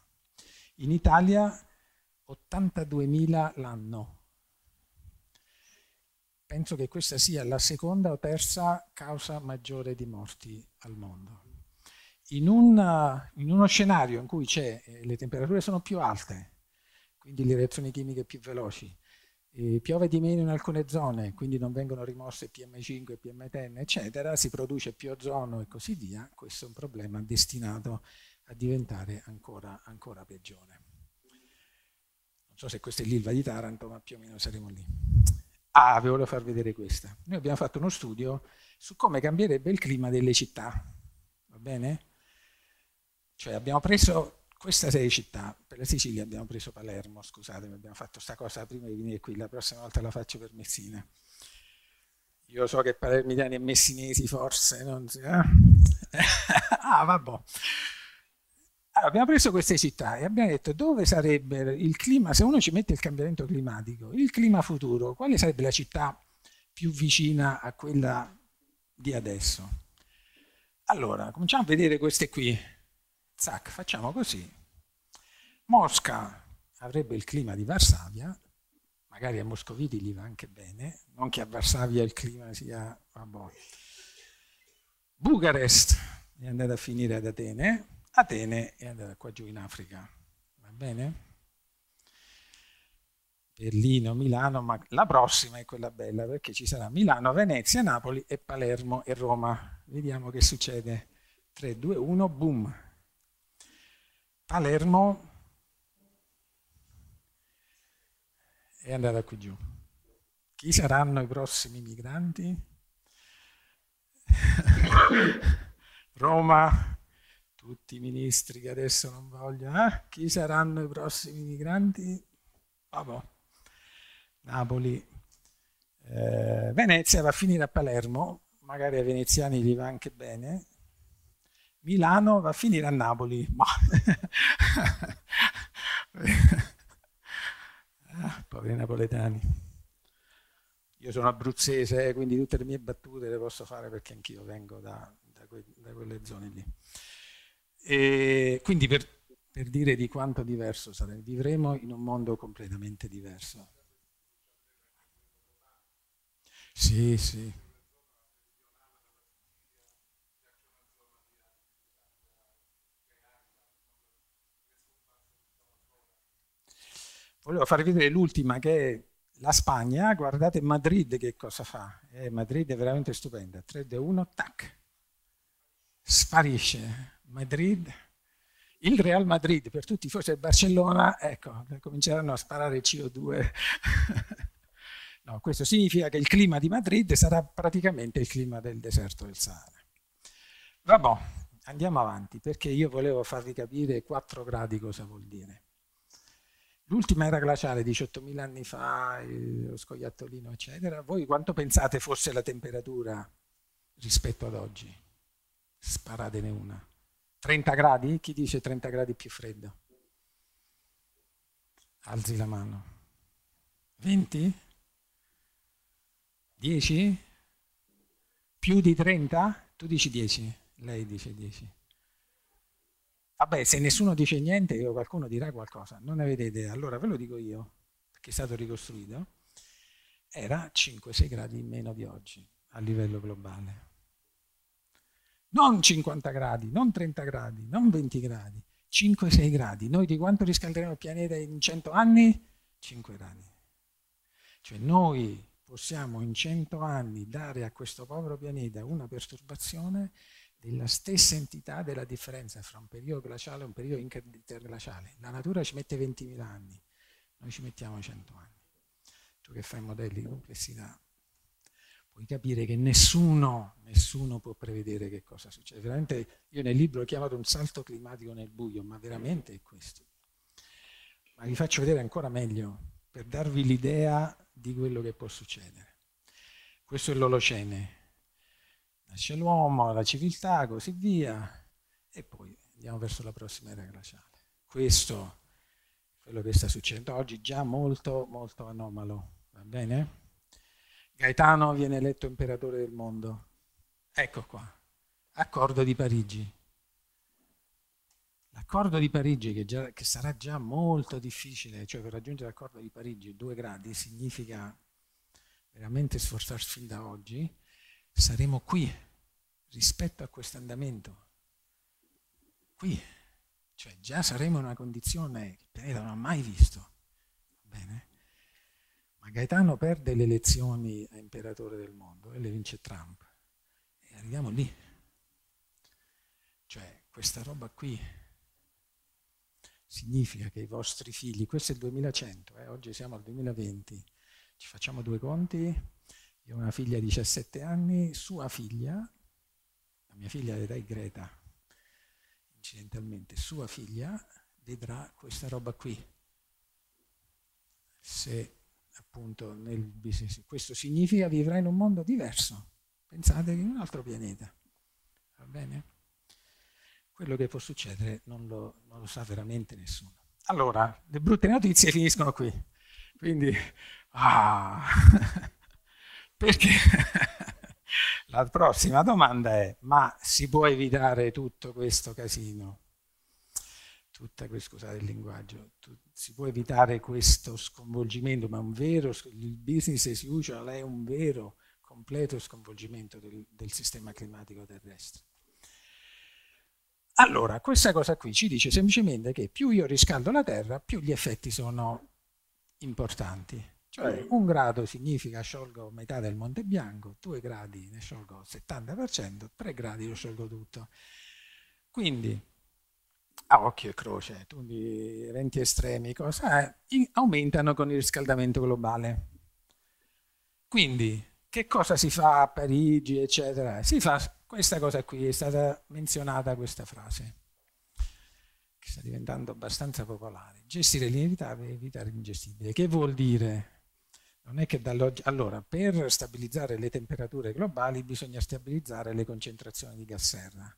In Italia 82.000 l'anno. Penso che questa sia la seconda o terza causa maggiore di morti al mondo in, una, in uno scenario in cui eh, le temperature sono più alte, quindi le reazioni chimiche più veloci, piove di meno in alcune zone, quindi non vengono rimosse PM5, PM10, eccetera, si produce più ozono e così via, questo è un problema destinato a diventare ancora, ancora peggiore. Non so se questa è l'Ilva di Taranto, ma più o meno saremo lì. Ah, vi volevo far vedere questa. Noi abbiamo fatto uno studio su come cambierebbe il clima delle città, va bene? Cioè abbiamo preso queste sei città, per la Sicilia abbiamo preso Palermo, scusatemi, abbiamo fatto questa cosa prima di venire qui, la prossima volta la faccio per Messina. Io so che palermitani e messinesi forse non si... Eh? <laughs> ah, vabbè. Allora, abbiamo preso queste città e abbiamo detto dove sarebbe il clima, se uno ci mette il cambiamento climatico, il clima futuro, quale sarebbe la città più vicina a quella di adesso? Allora, cominciamo a vedere queste qui. Zac, facciamo così. Mosca avrebbe il clima di Varsavia, magari a Moscoviti gli va anche bene, non che a Varsavia il clima sia... Vabbè. Bucarest è andata a finire ad Atene, Atene è andata qua giù in Africa, va bene? Berlino, Milano, ma la prossima è quella bella perché ci sarà Milano, Venezia, Napoli e Palermo e Roma. Vediamo che succede. 3, 2, 1, boom. Palermo è andata qui giù. Chi saranno i prossimi migranti? <laughs> Roma, tutti i ministri che adesso non voglio. Eh? Chi saranno i prossimi migranti? Vabbè. Napoli, eh, Venezia va a finire a Palermo, magari ai veneziani gli va anche bene, Milano va a finire a Napoli. <laughs> Ma... Ah, poveri napoletani. Io sono abruzzese, quindi tutte le mie battute le posso fare perché anch'io vengo da, da, que, da, quelle zone lì. E quindi per, per dire di quanto diverso saremo, vivremo in un mondo completamente diverso. Sì, sì. volevo farvi vedere l'ultima che è la Spagna, guardate Madrid che cosa fa. Eh, Madrid è veramente stupenda. 3, 2, 1, tac. Sparisce Madrid. Il Real Madrid, per tutti forse Barcellona, ecco, cominceranno a sparare CO2. <laughs> no, questo significa che il clima di Madrid sarà praticamente il clima del deserto del Sahara. Vabbè, andiamo avanti, perché io volevo farvi capire 4 gradi cosa vuol dire l'ultima era glaciale, 18.000 anni fa, eh, lo scoiattolino, eccetera, voi quanto pensate fosse la temperatura rispetto ad oggi? Sparatene una. 30 gradi? Chi dice 30 gradi più freddo? Alzi la mano. 20? 10? Più di 30? Tu dici 10, lei dice 10. Vabbè, se nessuno dice niente, qualcuno dirà qualcosa. Non ne avete idea. Allora ve lo dico io, perché è stato ricostruito. Era 5-6 gradi in meno di oggi a livello globale. Non 50 gradi, non 30 gradi, non 20 gradi, 5-6 gradi. Noi di quanto riscalderemo il pianeta in 100 anni? 5 gradi. Cioè noi possiamo in 100 anni dare a questo povero pianeta una perturbazione della stessa entità della differenza fra un periodo glaciale e un periodo interglaciale. La natura ci mette 20.000 anni, noi ci mettiamo 100 anni. Tu che fai modelli di complessità puoi capire che nessuno, nessuno può prevedere che cosa succede. Veramente io nel libro ho chiamato un salto climatico nel buio, ma veramente è questo. Ma vi faccio vedere ancora meglio per darvi l'idea di quello che può succedere. Questo è l'Olocene, nasce l'uomo, la civiltà, così via, e poi andiamo verso la prossima era glaciale. Questo, è quello che sta succedendo oggi, già molto, molto anomalo, va bene? Gaetano viene eletto imperatore del mondo. Ecco qua, accordo di Parigi. L'accordo di Parigi, che, già, che, sarà già molto difficile, cioè per raggiungere l'accordo di Parigi due gradi significa veramente sforzarsi fin da oggi, saremo qui rispetto a questo andamento. Qui, cioè già saremo in una condizione che il Pianeta non ha mai visto. Bene? Ma Gaetano perde le elezioni a imperatore del mondo e le vince Trump. E arriviamo lì. Cioè, questa roba qui significa che i vostri figli, questo è il 2100, eh, oggi siamo al 2020, ci facciamo due conti, io ho una figlia di 17 anni, sua figlia, la mia figlia è Greta, incidentalmente, sua figlia vedrà questa roba qui. Se appunto nel business, questo significa vivrà in un mondo diverso, pensate in un altro pianeta, va bene? Quello che può succedere non lo, non lo sa veramente nessuno. Allora, le brutte notizie finiscono qui, quindi... Ah. <laughs> Perché <laughs> la prossima domanda è, ma si può evitare tutto questo casino? Tutta, scusate il linguaggio, si può evitare questo sconvolgimento, ma un vero, il business as usual è un vero, completo sconvolgimento del, del sistema climatico terrestre. Allora, questa cosa qui ci dice semplicemente che più io riscaldo la Terra, più gli effetti sono importanti. Cioè eh. un grado significa sciolgo metà del Monte Bianco, due gradi ne sciolgo il 70%, tre gradi lo sciolgo tutto. Quindi, a occhio e croce, quindi eventi estremi, cosa in, aumentano con il riscaldamento globale. Quindi, che cosa si fa a Parigi, eccetera? Si fa questa cosa qui, è stata menzionata questa frase, che sta diventando abbastanza popolare. Gestire l'inevitabile e evitare l'ingestibile. Che vuol dire? Non è che dall'oggi... Allora, per stabilizzare le temperature globali bisogna stabilizzare le concentrazioni di gas serra.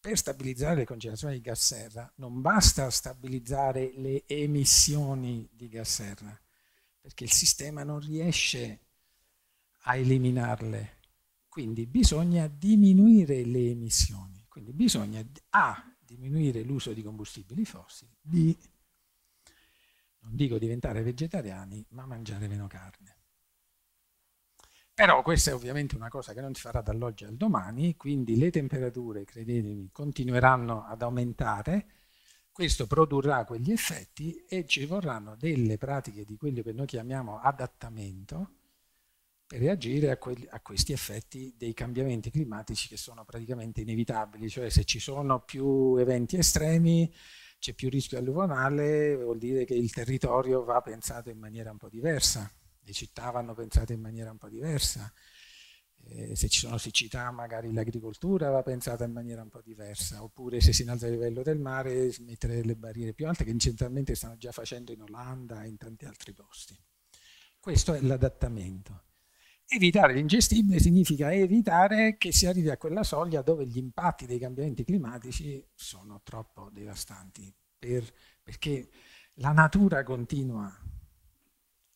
Per stabilizzare le concentrazioni di gas serra non basta stabilizzare le emissioni di gas serra, perché il sistema non riesce a eliminarle. Quindi bisogna diminuire le emissioni. Quindi bisogna A, diminuire l'uso di combustibili fossili, B, non dico diventare vegetariani, ma mangiare meno carne. Però questa è ovviamente una cosa che non si farà dall'oggi al domani, quindi le temperature, credetemi, continueranno ad aumentare, questo produrrà quegli effetti e ci vorranno delle pratiche di quello che noi chiamiamo adattamento per reagire a, quelli, a questi effetti dei cambiamenti climatici che sono praticamente inevitabili, cioè se ci sono più eventi estremi c'è più rischio alluvionale, vuol dire che il territorio va pensato in maniera un po' diversa, le città vanno pensate in maniera un po' diversa, eh, se ci sono siccità magari l'agricoltura va pensata in maniera un po' diversa, oppure se si innalza il livello del mare mettere le barriere più alte che incentivamente stanno già facendo in Olanda e in tanti altri posti. Questo è l'adattamento. Evitare l'ingestibile significa evitare che si arrivi a quella soglia dove gli impatti dei cambiamenti climatici sono troppo devastanti, per, perché la natura continua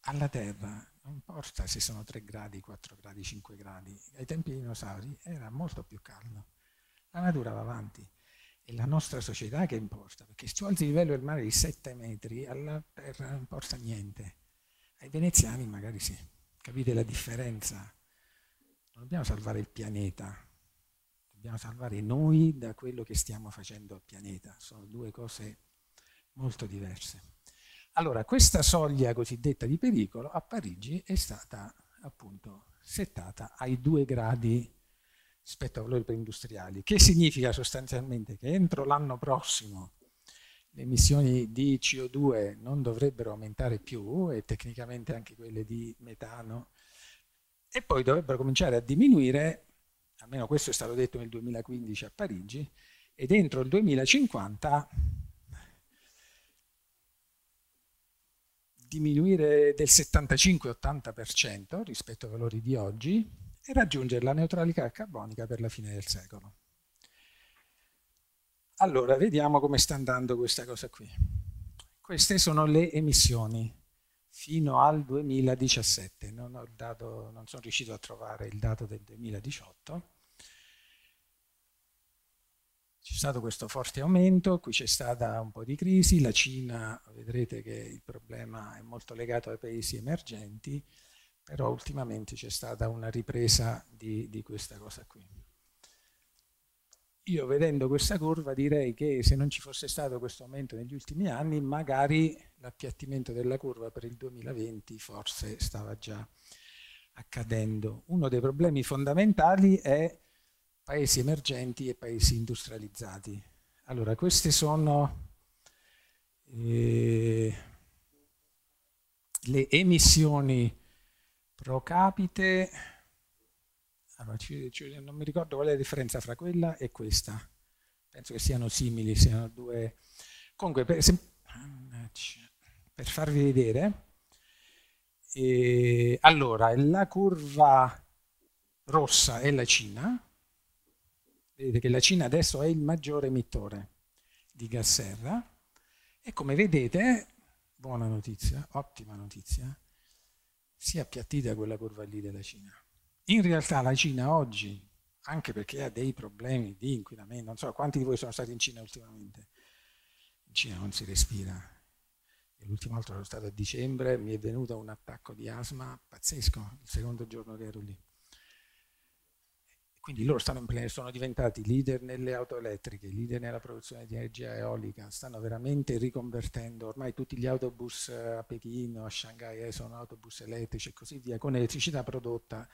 alla Terra, non importa se sono 3 gradi, 4 gradi, 5 gradi, ai tempi dei dinosauri era molto più caldo, la natura va avanti. È la nostra società che importa, perché se alzi il livello del mare di 7 metri, alla terra non importa niente. Ai veneziani magari sì. Capite la differenza? Non dobbiamo salvare il pianeta, dobbiamo salvare noi da quello che stiamo facendo al pianeta. Sono due cose molto diverse. Allora, questa soglia cosiddetta di pericolo a Parigi è stata appunto settata ai due gradi rispetto a valori preindustriali, che significa sostanzialmente che entro l'anno prossimo le emissioni di CO2 non dovrebbero aumentare più e tecnicamente anche quelle di metano e poi dovrebbero cominciare a diminuire, almeno questo è stato detto nel 2015 a Parigi, e dentro il 2050 diminuire del 75-80% rispetto ai valori di oggi e raggiungere la neutralità carbonica per la fine del secolo. Allora, vediamo come sta andando questa cosa qui. Queste sono le emissioni fino al 2017. Non, dato, non sono riuscito a trovare il dato del 2018 c'è stato questo forte aumento, qui c'è stata un po' di crisi, la Cina vedrete che il problema è molto legato ai paesi emergenti, però ultimamente c'è stata una ripresa di, di questa cosa qui io vedendo questa curva direi che se non ci fosse stato questo aumento negli ultimi anni, magari l'appiattimento della curva per il 2020 forse stava già accadendo. Uno dei problemi fondamentali è paesi emergenti e paesi industrializzati. Allora, queste sono eh, le emissioni pro capite allora, ci, ci, non mi ricordo qual è la differenza fra quella e questa. Penso che siano simili, siano due... Comunque, per, se, per farvi vedere, eh, allora, la curva rossa è la Cina, vedete che la Cina adesso è il maggiore emittore di gas serra e come vedete, buona notizia, ottima notizia, si è appiattita quella curva lì della Cina. In realtà la Cina oggi, anche perché ha dei problemi di inquinamento, non so quanti di voi sono stati in Cina ultimamente, in Cina non si respira. L'ultima volta sono stato a dicembre, mi è venuto un attacco di asma pazzesco, il secondo giorno che ero lì. Quindi loro imple- sono diventati leader nelle auto elettriche, leader nella produzione di energia eolica, stanno veramente riconvertendo, ormai tutti gli autobus eh, a Pechino, a Shanghai eh, sono autobus elettrici e così via, con elettricità prodotta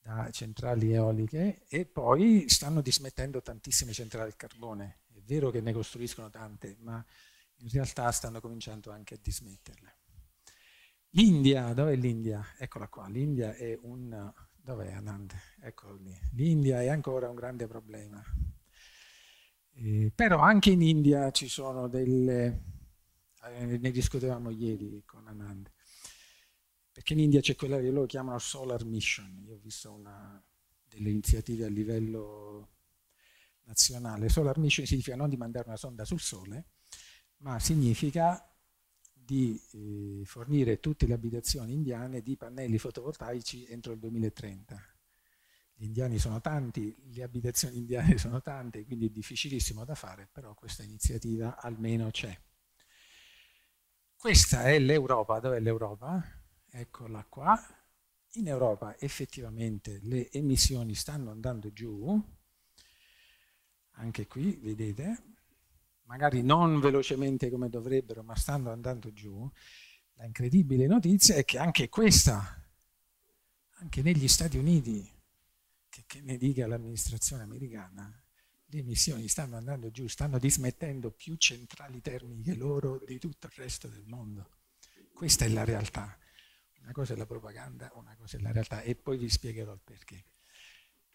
da centrali eoliche e poi stanno dismettendo tantissime centrali al carbone. È vero che ne costruiscono tante, ma in realtà stanno cominciando anche a dismetterle. L'India, dov'è l'India? Eccola qua, l'India è un... dov'è Anand? Eccolo lì. L'India è ancora un grande problema. Eh, però anche in India ci sono delle... Eh, ne discutevamo ieri con Anand perché in India c'è quella che loro chiamano Solar Mission, io ho visto una, delle iniziative a livello nazionale, Solar Mission significa non di mandare una sonda sul Sole, ma significa di eh, fornire tutte le abitazioni indiane di pannelli fotovoltaici entro il 2030. Gli indiani sono tanti, le abitazioni indiane <laughs> sono tante, quindi è difficilissimo da fare, però questa iniziativa almeno c'è. Questa è l'Europa, dov'è l'Europa? eccola qua, in Europa effettivamente le emissioni stanno andando giù, anche qui vedete, magari non velocemente come dovrebbero, ma stanno andando giù. La incredibile notizia è che anche questa, anche negli Stati Uniti, che, che ne dica l'amministrazione americana, le emissioni stanno andando giù, stanno dismettendo più centrali termiche loro di tutto il resto del mondo. Questa è la realtà. Una cosa è la propaganda, una cosa è la realtà e poi vi spiegherò il perché.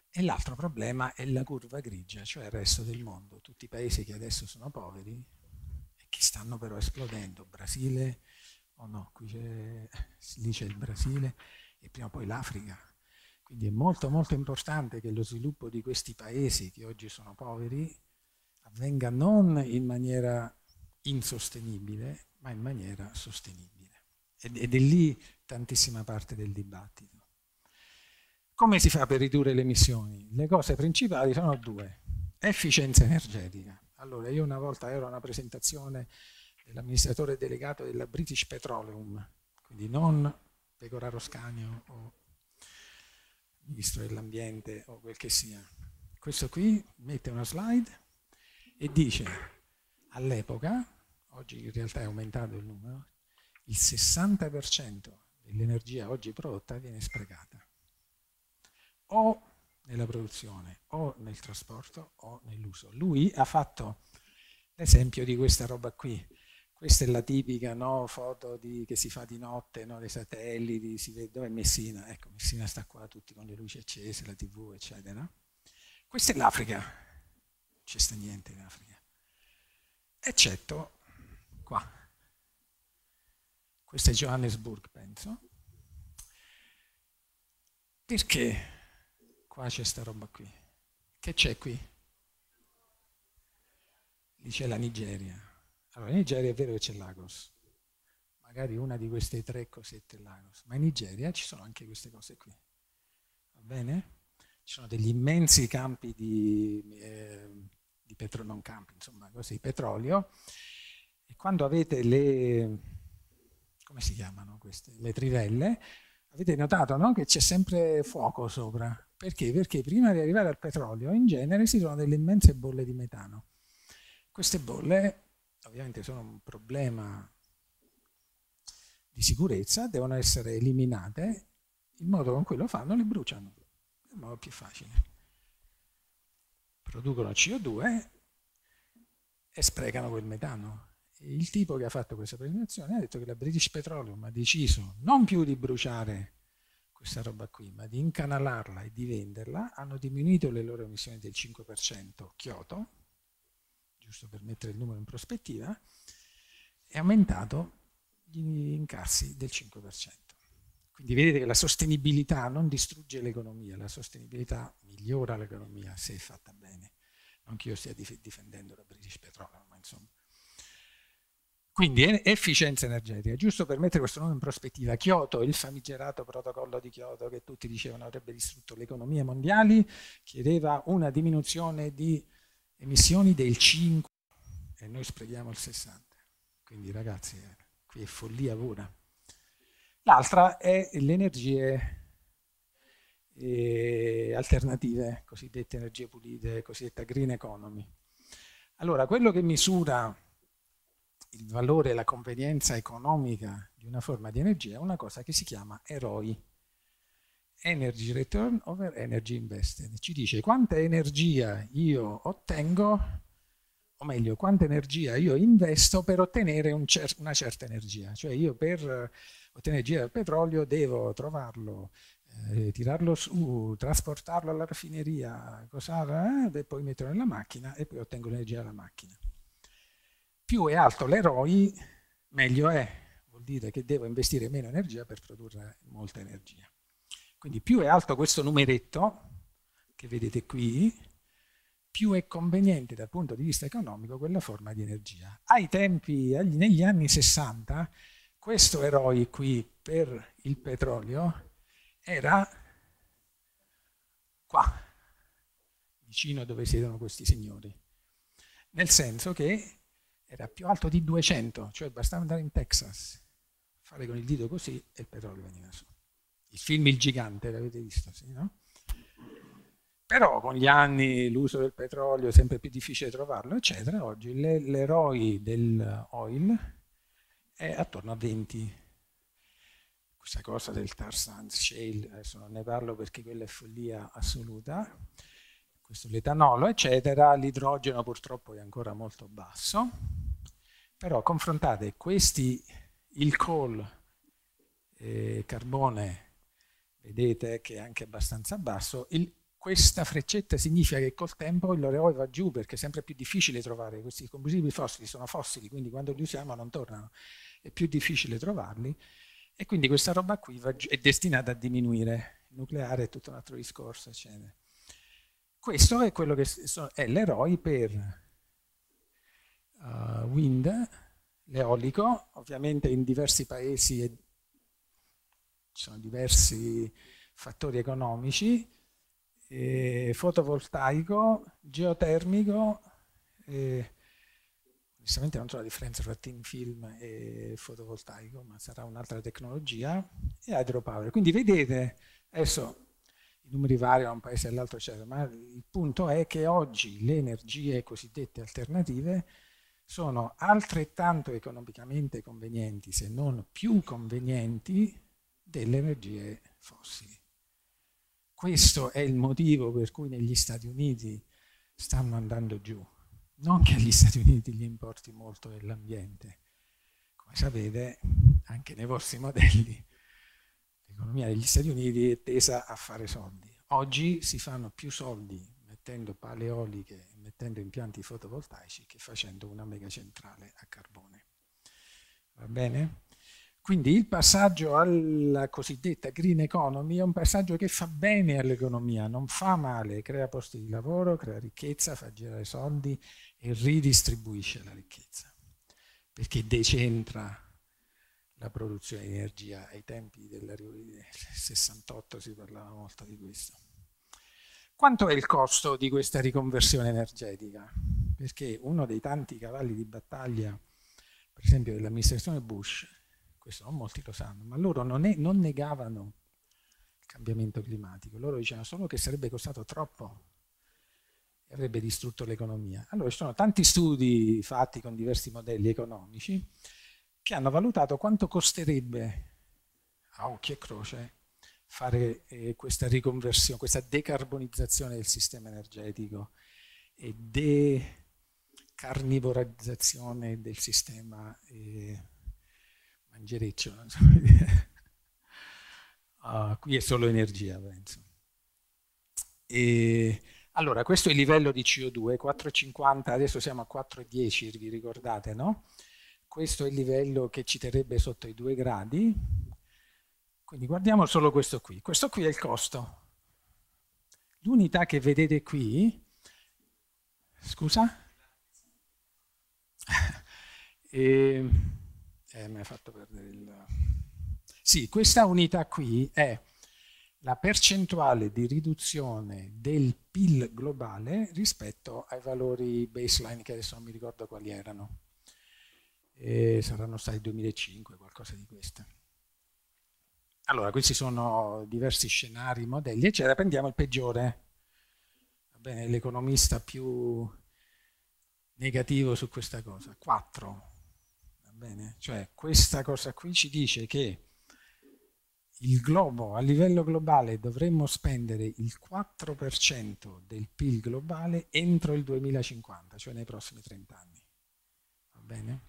E l'altro problema è la curva grigia, cioè il resto del mondo, tutti i paesi che adesso sono poveri e che stanno però esplodendo, Brasile, o oh no, qui c'è, lì c'è il Brasile e prima o poi l'Africa. Quindi è molto molto importante che lo sviluppo di questi paesi che oggi sono poveri avvenga non in maniera insostenibile, ma in maniera sostenibile. Ed, ed è lì tantissima parte del dibattito. Come si fa per ridurre le emissioni? Le cose principali sono due. Efficienza energetica. Allora, io una volta ero a una presentazione dell'amministratore delegato della British Petroleum, quindi non Pecoraro Scanio o Ministro dell'Ambiente o quel che sia. Questo qui mette una slide e dice all'epoca, oggi in realtà è aumentato il numero, il 60% l'energia oggi prodotta viene sprecata o nella produzione o nel trasporto o nell'uso. Lui ha fatto l'esempio di questa roba qui. Questa è la tipica no, foto di, che si fa di notte, no, dei satelliti, si vede dove è Messina, ecco Messina sta qua tutti con le luci accese, la tv eccetera. Questa è l'Africa, non c'è sta niente in Africa, eccetto qua questo è Johannesburg, penso. Perché qua c'è sta roba qui? Che c'è qui? Lì c'è la Nigeria. Allora, in Nigeria è vero che c'è Lagos. Magari una di queste tre cosette Lagos. Ma in Nigeria ci sono anche queste cose qui. Va bene? Ci sono degli immensi campi di, eh, di petrolio, non campi, insomma, così, petrolio. E quando avete le come si chiamano queste, le trivelle, avete notato no? che c'è sempre fuoco sopra. Perché? Perché prima di arrivare al petrolio in genere si sono delle immense bolle di metano. Queste bolle ovviamente sono un problema di sicurezza, devono essere eliminate, il modo con cui lo fanno le bruciano, è il modo più facile. Producono CO2 e sprecano quel metano il tipo che ha fatto questa presentazione ha detto che la British Petroleum ha deciso non più di bruciare questa roba qui, ma di incanalarla e di venderla, hanno diminuito le loro emissioni del 5% Kyoto, giusto per mettere il numero in prospettiva, e aumentato gli incassi del 5%. Quindi vedete che la sostenibilità non distrugge l'economia, la sostenibilità migliora l'economia se è fatta bene. Non che io stia difendendo la British Petroleum, ma insomma. Quindi efficienza energetica, giusto per mettere questo nome in prospettiva, Kyoto, il famigerato protocollo di Kyoto che tutti dicevano avrebbe distrutto le economie mondiali, chiedeva una diminuzione di emissioni del 5 e noi sprechiamo il 60. Quindi ragazzi, eh, qui è follia pura. L'altra è le energie eh, alternative, cosiddette energie pulite, cosiddetta green economy. Allora, quello che misura il valore e la convenienza economica di una forma di energia è una cosa che si chiama eroi. Energy Return over Energy Invested. Ci dice quanta energia io ottengo, o meglio, quanta energia io investo per ottenere un cer una certa energia. Cioè io per ottenere energia dal petrolio devo trovarlo, eh, tirarlo su, trasportarlo alla raffineria, cos'ha, eh, e poi metterlo nella macchina e poi ottengo l'energia dalla macchina più è alto l'eroi, meglio è. Vuol dire che devo investire meno energia per produrre molta energia. Quindi più è alto questo numeretto, che vedete qui, più è conveniente dal punto di vista economico quella forma di energia. Ai tempi, negli anni 60, questo eroe qui per il petrolio era qua, vicino a dove siedono questi signori. Nel senso che era più alto di 200, cioè bastava andare in Texas, fare con il dito così e il petrolio veniva su. Il film Il Gigante, l'avete visto, sì, no? Però con gli anni l'uso del petrolio è sempre più difficile trovarlo, eccetera. Oggi l'eroe del oil è attorno a 20. Questa cosa del Tar Sands Shale, adesso non ne parlo perché quella è follia assoluta questo l'etanolo, eccetera, l'idrogeno purtroppo è ancora molto basso, però confrontate questi, il coal, eh, carbone, vedete che è anche abbastanza basso, il, questa freccetta significa che col tempo il l'oreo va giù perché è sempre più difficile trovare questi combustibili fossili, sono fossili, quindi quando li usiamo non tornano, è più difficile trovarli e quindi questa roba qui è destinata a diminuire, il nucleare è tutto un altro discorso, eccetera. Questo è quello che è l'eroe per uh, wind, l'eolico, ovviamente in diversi paesi è, ci sono diversi fattori economici, eh, fotovoltaico, geotermico, e, onestamente non so la differenza tra team film e fotovoltaico, ma sarà un'altra tecnologia, e hydropower. Quindi vedete, adesso i numeri variano da un paese all'altro, eccetera, ma il punto è che oggi le energie cosiddette alternative sono altrettanto economicamente convenienti, se non più convenienti, delle energie fossili. Questo è il motivo per cui negli Stati Uniti stanno andando giù. Non che agli Stati Uniti gli importi molto dell'ambiente. Come sapete, anche nei vostri modelli l'economia degli Stati Uniti è tesa a fare soldi. Oggi si fanno più soldi mettendo pale eoliche e mettendo impianti fotovoltaici che facendo una megacentrale a carbone. Va bene? Quindi il passaggio alla cosiddetta green economy è un passaggio che fa bene all'economia, non fa male, crea posti di lavoro, crea ricchezza, fa girare soldi e ridistribuisce la ricchezza, perché decentra la produzione di energia. Ai tempi del 68 si parlava molto di questo. Quanto è il costo di questa riconversione energetica? Perché uno dei tanti cavalli di battaglia, per esempio dell'amministrazione Bush, questo non molti lo sanno, ma loro non, è, non negavano il cambiamento climatico, loro dicevano solo che sarebbe costato troppo e avrebbe distrutto l'economia. Allora ci sono tanti studi fatti con diversi modelli economici che hanno valutato quanto costerebbe a occhi e croce fare eh, questa riconversione, questa decarbonizzazione del sistema energetico e decarnivorizzazione del sistema eh, mangereccio. Non so uh, <laughs> qui è solo energia, penso. E, allora, questo è il livello di CO2, 4,50, adesso siamo a 4,10, vi ricordate, no? questo è il livello che ci terrebbe sotto i due gradi, quindi guardiamo solo questo qui. Questo qui è il costo. L'unità che vedete qui, scusa? <laughs> e, eh, mi ha fatto perdere il... Sì, questa unità qui è la percentuale di riduzione del PIL globale rispetto ai valori baseline che adesso non mi ricordo quali erano e saranno stati 2005, qualcosa di questo. Allora, questi sono diversi scenari, modelli, eccetera. Prendiamo il peggiore. l'economista più negativo su questa cosa. 4. Va bene? Cioè, questa cosa qui ci dice che il globo, a livello globale dovremmo spendere il 4% del PIL globale entro il 2050, cioè nei prossimi 30 anni. Va bene?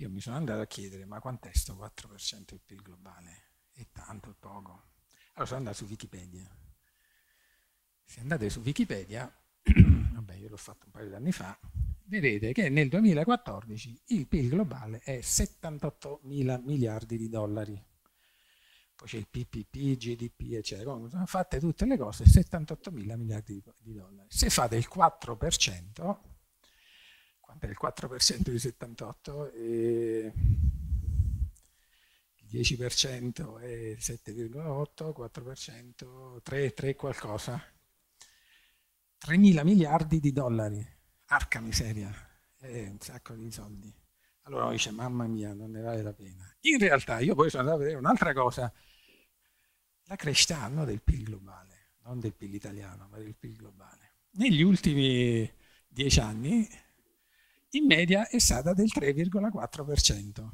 Io mi sono andato a chiedere, ma quant'è sto 4% del PIL globale? È tanto, poco? Allora sono andato su Wikipedia. Se andate su Wikipedia, <clears throat> vabbè io l'ho fatto un paio di anni fa, vedete che nel 2014 il PIL globale è 78 mila miliardi di dollari. Poi c'è il PPP, GDP, eccetera. Comunque, fate tutte le cose, 78 mila miliardi di dollari. Se fate il 4%, il 4% di 78 e il 10% è 7,8, 4%, 3, 3 qualcosa. 3 mila miliardi di dollari, arca miseria, è un sacco di soldi. Allora uno dice, mamma mia, non ne vale la pena. In realtà io poi sono andato a vedere un'altra cosa, la crescita no, del PIL globale, non del PIL italiano, ma del PIL globale. Negli ultimi dieci anni in media è stata del 3,4%.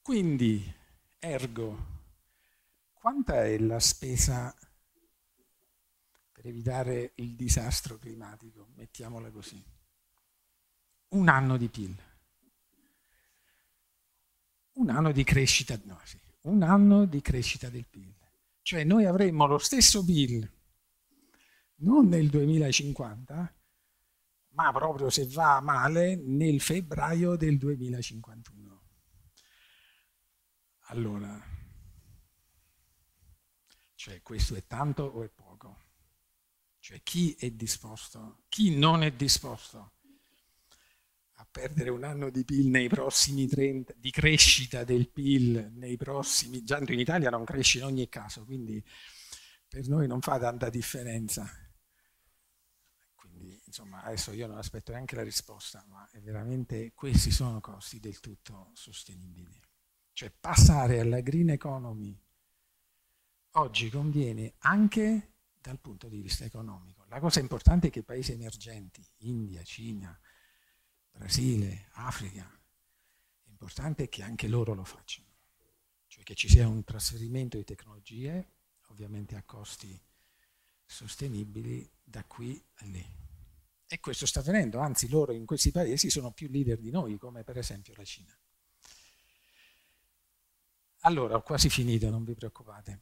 Quindi, ergo, quanta è la spesa per evitare il disastro climatico? Mettiamola così. Un anno di PIL. Un anno di crescita, no, sì, un anno di crescita del PIL. Cioè noi avremmo lo stesso PIL non nel 2050, ma proprio se va male nel febbraio del 2051. Allora, cioè questo è tanto o è poco? Cioè chi è disposto, chi non è disposto a perdere un anno di PIL nei prossimi 30, di crescita del PIL nei prossimi, già in Italia non cresce in ogni caso, quindi per noi non fa tanta differenza insomma, adesso io non aspetto neanche la risposta, ma è veramente questi sono costi del tutto sostenibili. Cioè passare alla green economy oggi conviene anche dal punto di vista economico. La cosa importante è che i paesi emergenti, India, Cina, Brasile, Africa, l'importante è che anche loro lo facciano, cioè che ci sia un trasferimento di tecnologie, ovviamente a costi sostenibili, da qui a lì. E questo sta avvenendo, anzi loro in questi paesi sono più leader di noi, come per esempio la Cina. Allora, ho quasi finito, non vi preoccupate.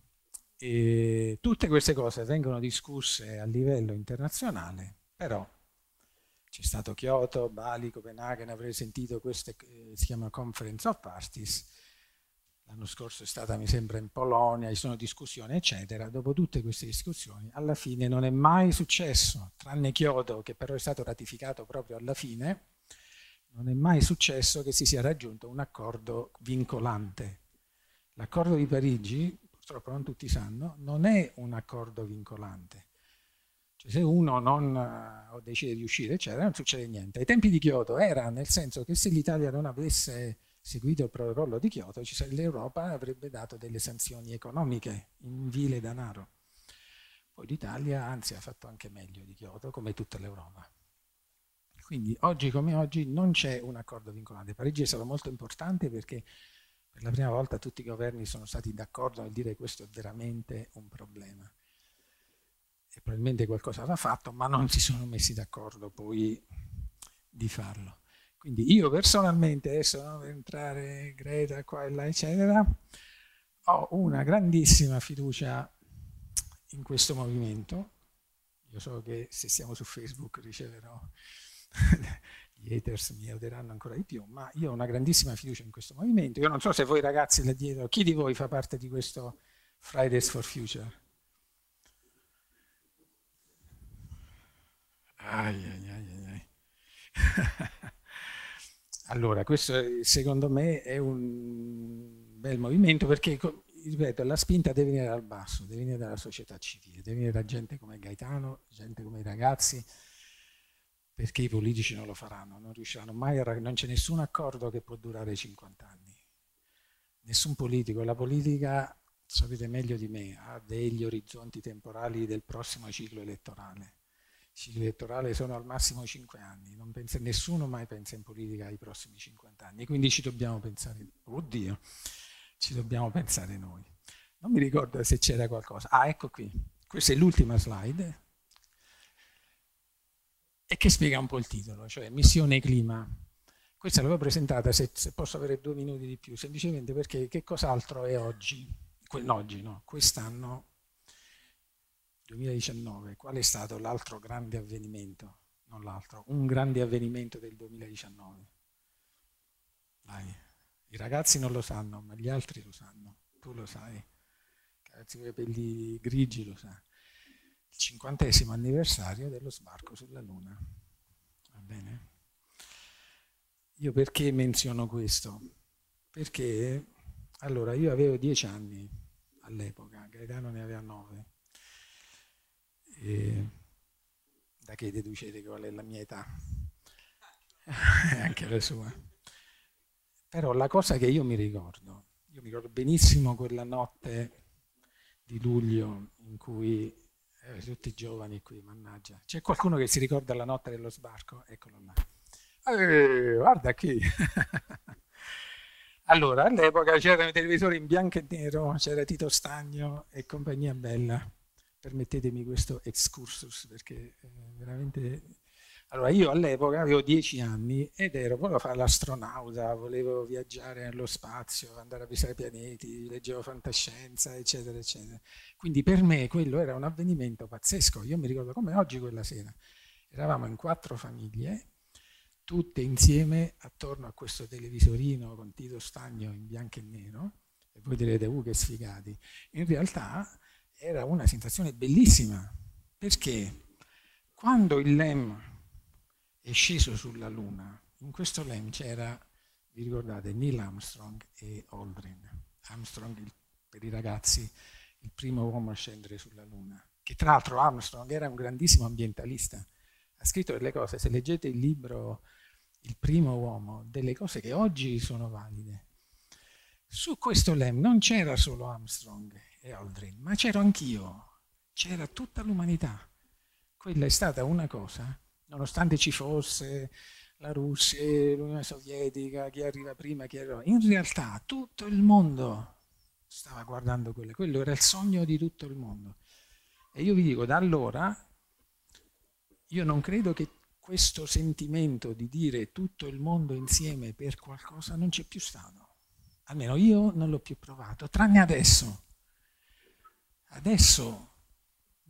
E tutte queste cose vengono discusse a livello internazionale, però c'è stato Kyoto, Bali, Copenaghen, avrei sentito queste, eh, si chiama Conference of Parties, l'anno scorso è stata mi sembra in Polonia, ci sono discussioni eccetera, dopo tutte queste discussioni alla fine non è mai successo, tranne Chiodo che però è stato ratificato proprio alla fine, non è mai successo che si sia raggiunto un accordo vincolante. L'accordo di Parigi, purtroppo non tutti sanno, non è un accordo vincolante. Cioè se uno non eh, decide di uscire, eccetera, non succede niente. Ai tempi di Chiodo era nel senso che se l'Italia non avesse seguito il protocollo di Kyoto, l'Europa avrebbe dato delle sanzioni economiche in vile denaro. Poi l'Italia, anzi, ha fatto anche meglio di Kyoto, come tutta l'Europa. Quindi oggi come oggi non c'è un accordo vincolante. Parigi è stato molto importante perché per la prima volta tutti i governi sono stati d'accordo nel dire che questo è veramente un problema. E probabilmente qualcosa va fatto, ma non si sono messi d'accordo poi di farlo. Quindi io personalmente, adesso non per entrare Greta qua e là, eccetera, ho una grandissima fiducia in questo movimento. Io so che se siamo su Facebook riceverò, <laughs> gli haters mi oderanno ancora di più, ma io ho una grandissima fiducia in questo movimento. Io non so se voi ragazzi là dietro, chi di voi fa parte di questo Fridays for Future? Ai, ai, ai, ai. <laughs> Allora, questo eh, secondo me è un bel movimento perché, ripeto, la spinta deve venire dal basso, deve venire dalla società civile, deve venire da gente come Gaetano, gente come i ragazzi, perché i politici non lo faranno, non riusciranno mai a... non c'è nessun accordo che può durare 50 anni. Nessun politico, la politica, sapete meglio di me, ha degli orizzonti temporali del prossimo ciclo elettorale elettorale sono al massimo 5 anni, pensa, nessuno mai pensa in politica ai prossimi 50 anni, quindi ci dobbiamo pensare, oddio, ci dobbiamo pensare noi. Non mi ricordo se c'era qualcosa. Ah, ecco qui, questa è l'ultima slide e che spiega un po' il titolo, cioè Missione Clima. Questa l'avevo presentata, se, se posso avere due minuti di più, semplicemente perché che cos'altro è oggi, quell'oggi no, quest'anno 2019, qual è stato l'altro grande avvenimento? Non l'altro, un grande avvenimento del 2019. Dai. I ragazzi non lo sanno, ma gli altri lo sanno. Tu lo sai. Ragazzi con i capelli grigi lo sa. Il cinquantesimo anniversario dello sbarco sulla Luna. Va bene? Io perché menziono questo? Perché allora io avevo dieci anni all'epoca, Gaetano ne aveva nove. E da che deducete qual è la mia età? <laughs> Anche la sua. Però la cosa che io mi ricordo, io mi ricordo benissimo quella notte di luglio in cui eh, tutti i giovani qui, mannaggia. C'è qualcuno che si ricorda la notte dello sbarco? Eccolo là. Eh, guarda qui. <laughs> allora, all'epoca c'erano i televisori in bianco e nero, c'era Tito Stagno e compagnia bella permettetemi questo excursus perché eh, veramente... Allora io all'epoca avevo dieci anni ed ero, volevo fare l'astronauta, volevo viaggiare nello spazio, andare a visitare pianeti, leggevo fantascienza, eccetera, eccetera. Quindi per me quello era un avvenimento pazzesco. Io mi ricordo come oggi quella sera. Eravamo in quattro famiglie, tutte insieme attorno a questo televisorino con Tito Stagno in bianco e nero, e voi direte, uh che sfigati. In realtà era una sensazione bellissima, perché quando il LEM è sceso sulla Luna, in questo LEM c'era, vi ricordate, Neil Armstrong e Aldrin. Armstrong, per i ragazzi, il primo uomo a scendere sulla Luna, che tra l'altro Armstrong era un grandissimo ambientalista, ha scritto delle cose, se leggete il libro Il primo uomo, delle cose che oggi sono valide. Su questo LEM non c'era solo Armstrong, e Aldrin, ma c'ero anch'io, c'era tutta l'umanità. Quella è stata una cosa, nonostante ci fosse la Russia, l'Unione Sovietica, chi arriva prima, chi arriva... In realtà tutto il mondo stava guardando quello, quello era il sogno di tutto il mondo. E io vi dico, da allora, io non credo che questo sentimento di dire tutto il mondo insieme per qualcosa non c'è più stato. Almeno io non l'ho più provato, tranne adesso Adesso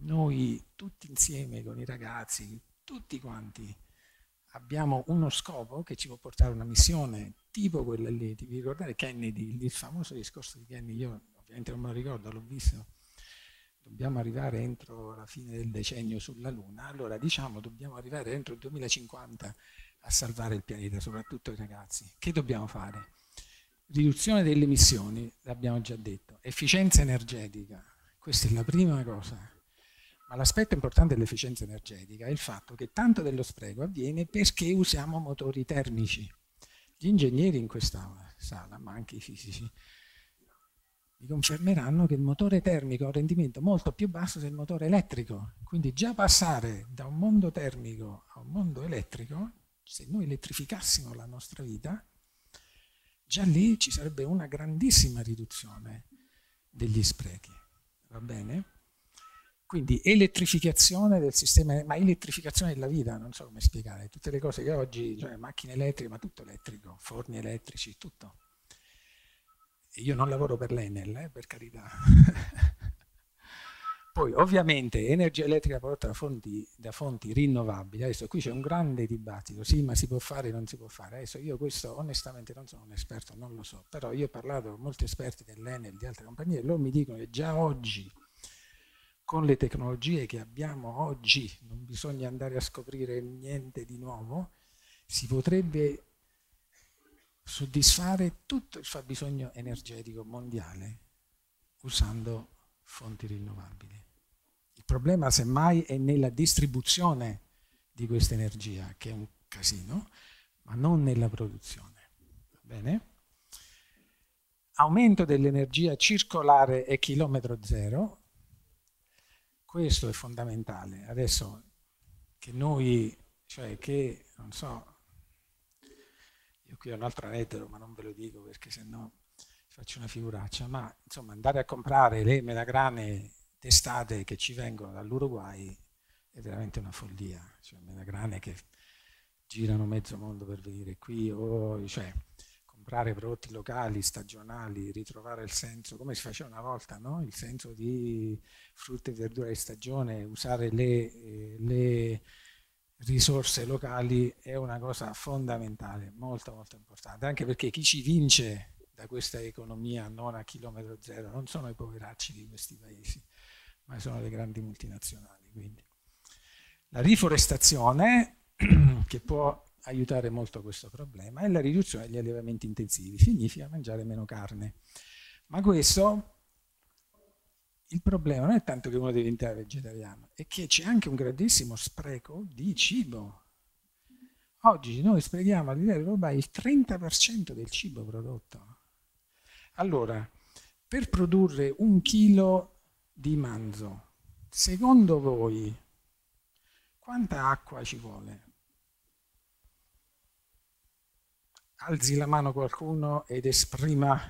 noi tutti insieme con i ragazzi, tutti quanti, abbiamo uno scopo che ci può portare a una missione, tipo quella lì, vi ricordate Kennedy, il famoso discorso di Kennedy, io ovviamente non me lo ricordo, l'ho visto, dobbiamo arrivare entro la fine del decennio sulla Luna, allora diciamo dobbiamo arrivare entro il 2050 a salvare il pianeta, soprattutto i ragazzi. Che dobbiamo fare? Riduzione delle emissioni, l'abbiamo già detto, efficienza energetica, questa è la prima cosa. Ma l'aspetto importante dell'efficienza energetica è il fatto che tanto dello spreco avviene perché usiamo motori termici. Gli ingegneri in questa sala, ma anche i fisici, mi confermeranno che il motore termico ha un rendimento molto più basso del motore elettrico. Quindi già passare da un mondo termico a un mondo elettrico, se noi elettrificassimo la nostra vita, già lì ci sarebbe una grandissima riduzione degli sprechi va bene? Quindi elettrificazione del sistema, ma elettrificazione della vita, non so come spiegare, tutte le cose che oggi, cioè macchine elettriche, ma tutto elettrico, forni elettrici, tutto. Io non lavoro per l'Enel, eh, per carità. <laughs> Poi ovviamente energia elettrica prodotta da fonti, da fonti, rinnovabili, adesso qui c'è un grande dibattito, sì ma si può fare o non si può fare, adesso io questo onestamente non sono un esperto, non lo so, però io ho parlato con molti esperti dell'Enel e di altre compagnie, loro mi dicono che già oggi con le tecnologie che abbiamo oggi, non bisogna andare a scoprire niente di nuovo, si potrebbe soddisfare tutto il fabbisogno energetico mondiale usando fonti rinnovabili. Il problema semmai è nella distribuzione di questa energia, che è un casino, ma non nella produzione. Va Bene? Aumento dell'energia circolare e chilometro zero. Questo è fondamentale. Adesso che noi, cioè che, non so, io qui ho un altro aneddoto, ma non ve lo dico perché sennò faccio una figuraccia, ma insomma andare a comprare le melagrane testate che ci vengono dall'Uruguay è veramente una follia, cioè grane che girano mezzo mondo per venire qui, o cioè, comprare prodotti locali, stagionali, ritrovare il senso, come si faceva una volta, no? il senso di frutta e verdura di stagione, usare le, eh, le risorse locali è una cosa fondamentale, molto molto importante, anche perché chi ci vince da questa economia non a chilometro zero non sono i poveracci di questi paesi, ma sono le grandi multinazionali. Quindi. La riforestazione, <clears throat> che può aiutare molto questo problema, è la riduzione degli allevamenti intensivi, significa mangiare meno carne. Ma questo, il problema non è tanto che uno deve diventare vegetariano, è che c'è anche un grandissimo spreco di cibo. Oggi noi sprechiamo a livello globale il 30% del cibo prodotto. Allora, per produrre un chilo di manzo, secondo voi quanta acqua ci vuole? Alzi la mano qualcuno ed esprima.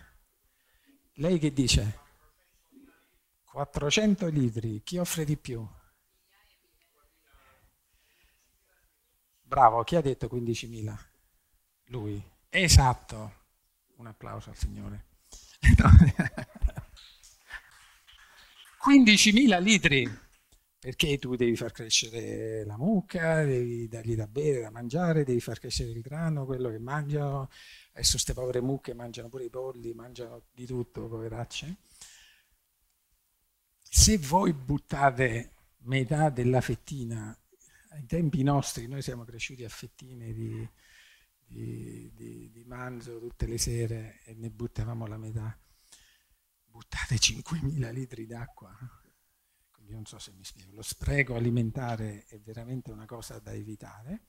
Lei che dice? 400 litri, chi offre di più? Bravo, chi ha detto 15.000? Lui. Esatto. Un applauso al Signore. <laughs> 15.000 litri, perché tu devi far crescere la mucca, devi dargli da bere, da mangiare, devi far crescere il grano, quello che mangiano, adesso queste povere mucche mangiano pure i polli, mangiano di tutto, poveracce. Se voi buttate metà della fettina, ai tempi nostri noi siamo cresciuti a fettine di, di, di, di manzo tutte le sere e ne buttavamo la metà, buttate 5.000 litri d'acqua. Quindi non so se mi spiego, lo spreco alimentare è veramente una cosa da evitare.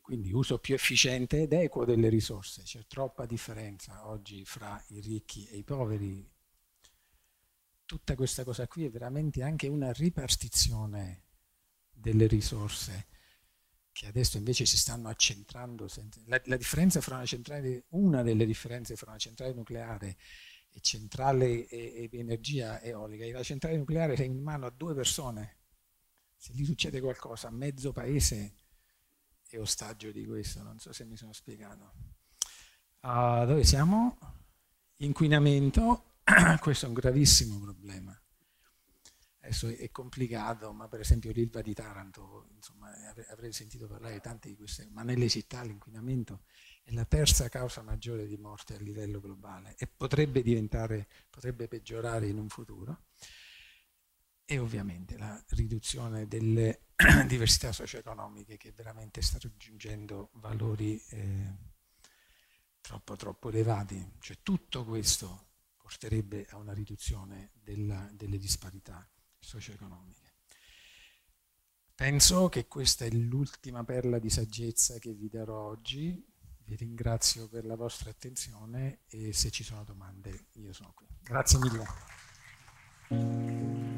Quindi uso più efficiente ed equo delle risorse. C'è troppa differenza oggi fra i ricchi e i poveri. Tutta questa cosa qui è veramente anche una ripartizione delle risorse che adesso invece si stanno accentrando. La, la differenza fra una centrale, una delle differenze fra una centrale nucleare centrale e, e energia eolica, la centrale nucleare è in mano a due persone, se gli succede qualcosa, mezzo paese è ostaggio di questo, non so se mi sono spiegato. Uh, dove siamo? Inquinamento, <clears throat> questo è un gravissimo problema. Adesso è complicato, ma per esempio l'Ilva di Taranto, insomma, avrete sentito parlare tante di queste, ma nelle città l'inquinamento è la terza causa maggiore di morte a livello globale e potrebbe, potrebbe peggiorare in un futuro. E ovviamente la riduzione delle <clears throat> diversità socio-economiche che veramente sta raggiungendo valori eh, troppo troppo elevati. Cioè tutto questo porterebbe a una riduzione della, delle disparità socio-economiche. Penso che questa è l'ultima perla di saggezza che vi darò oggi vi ringrazio per la vostra attenzione e se ci sono domande io sono qui. Grazie mille.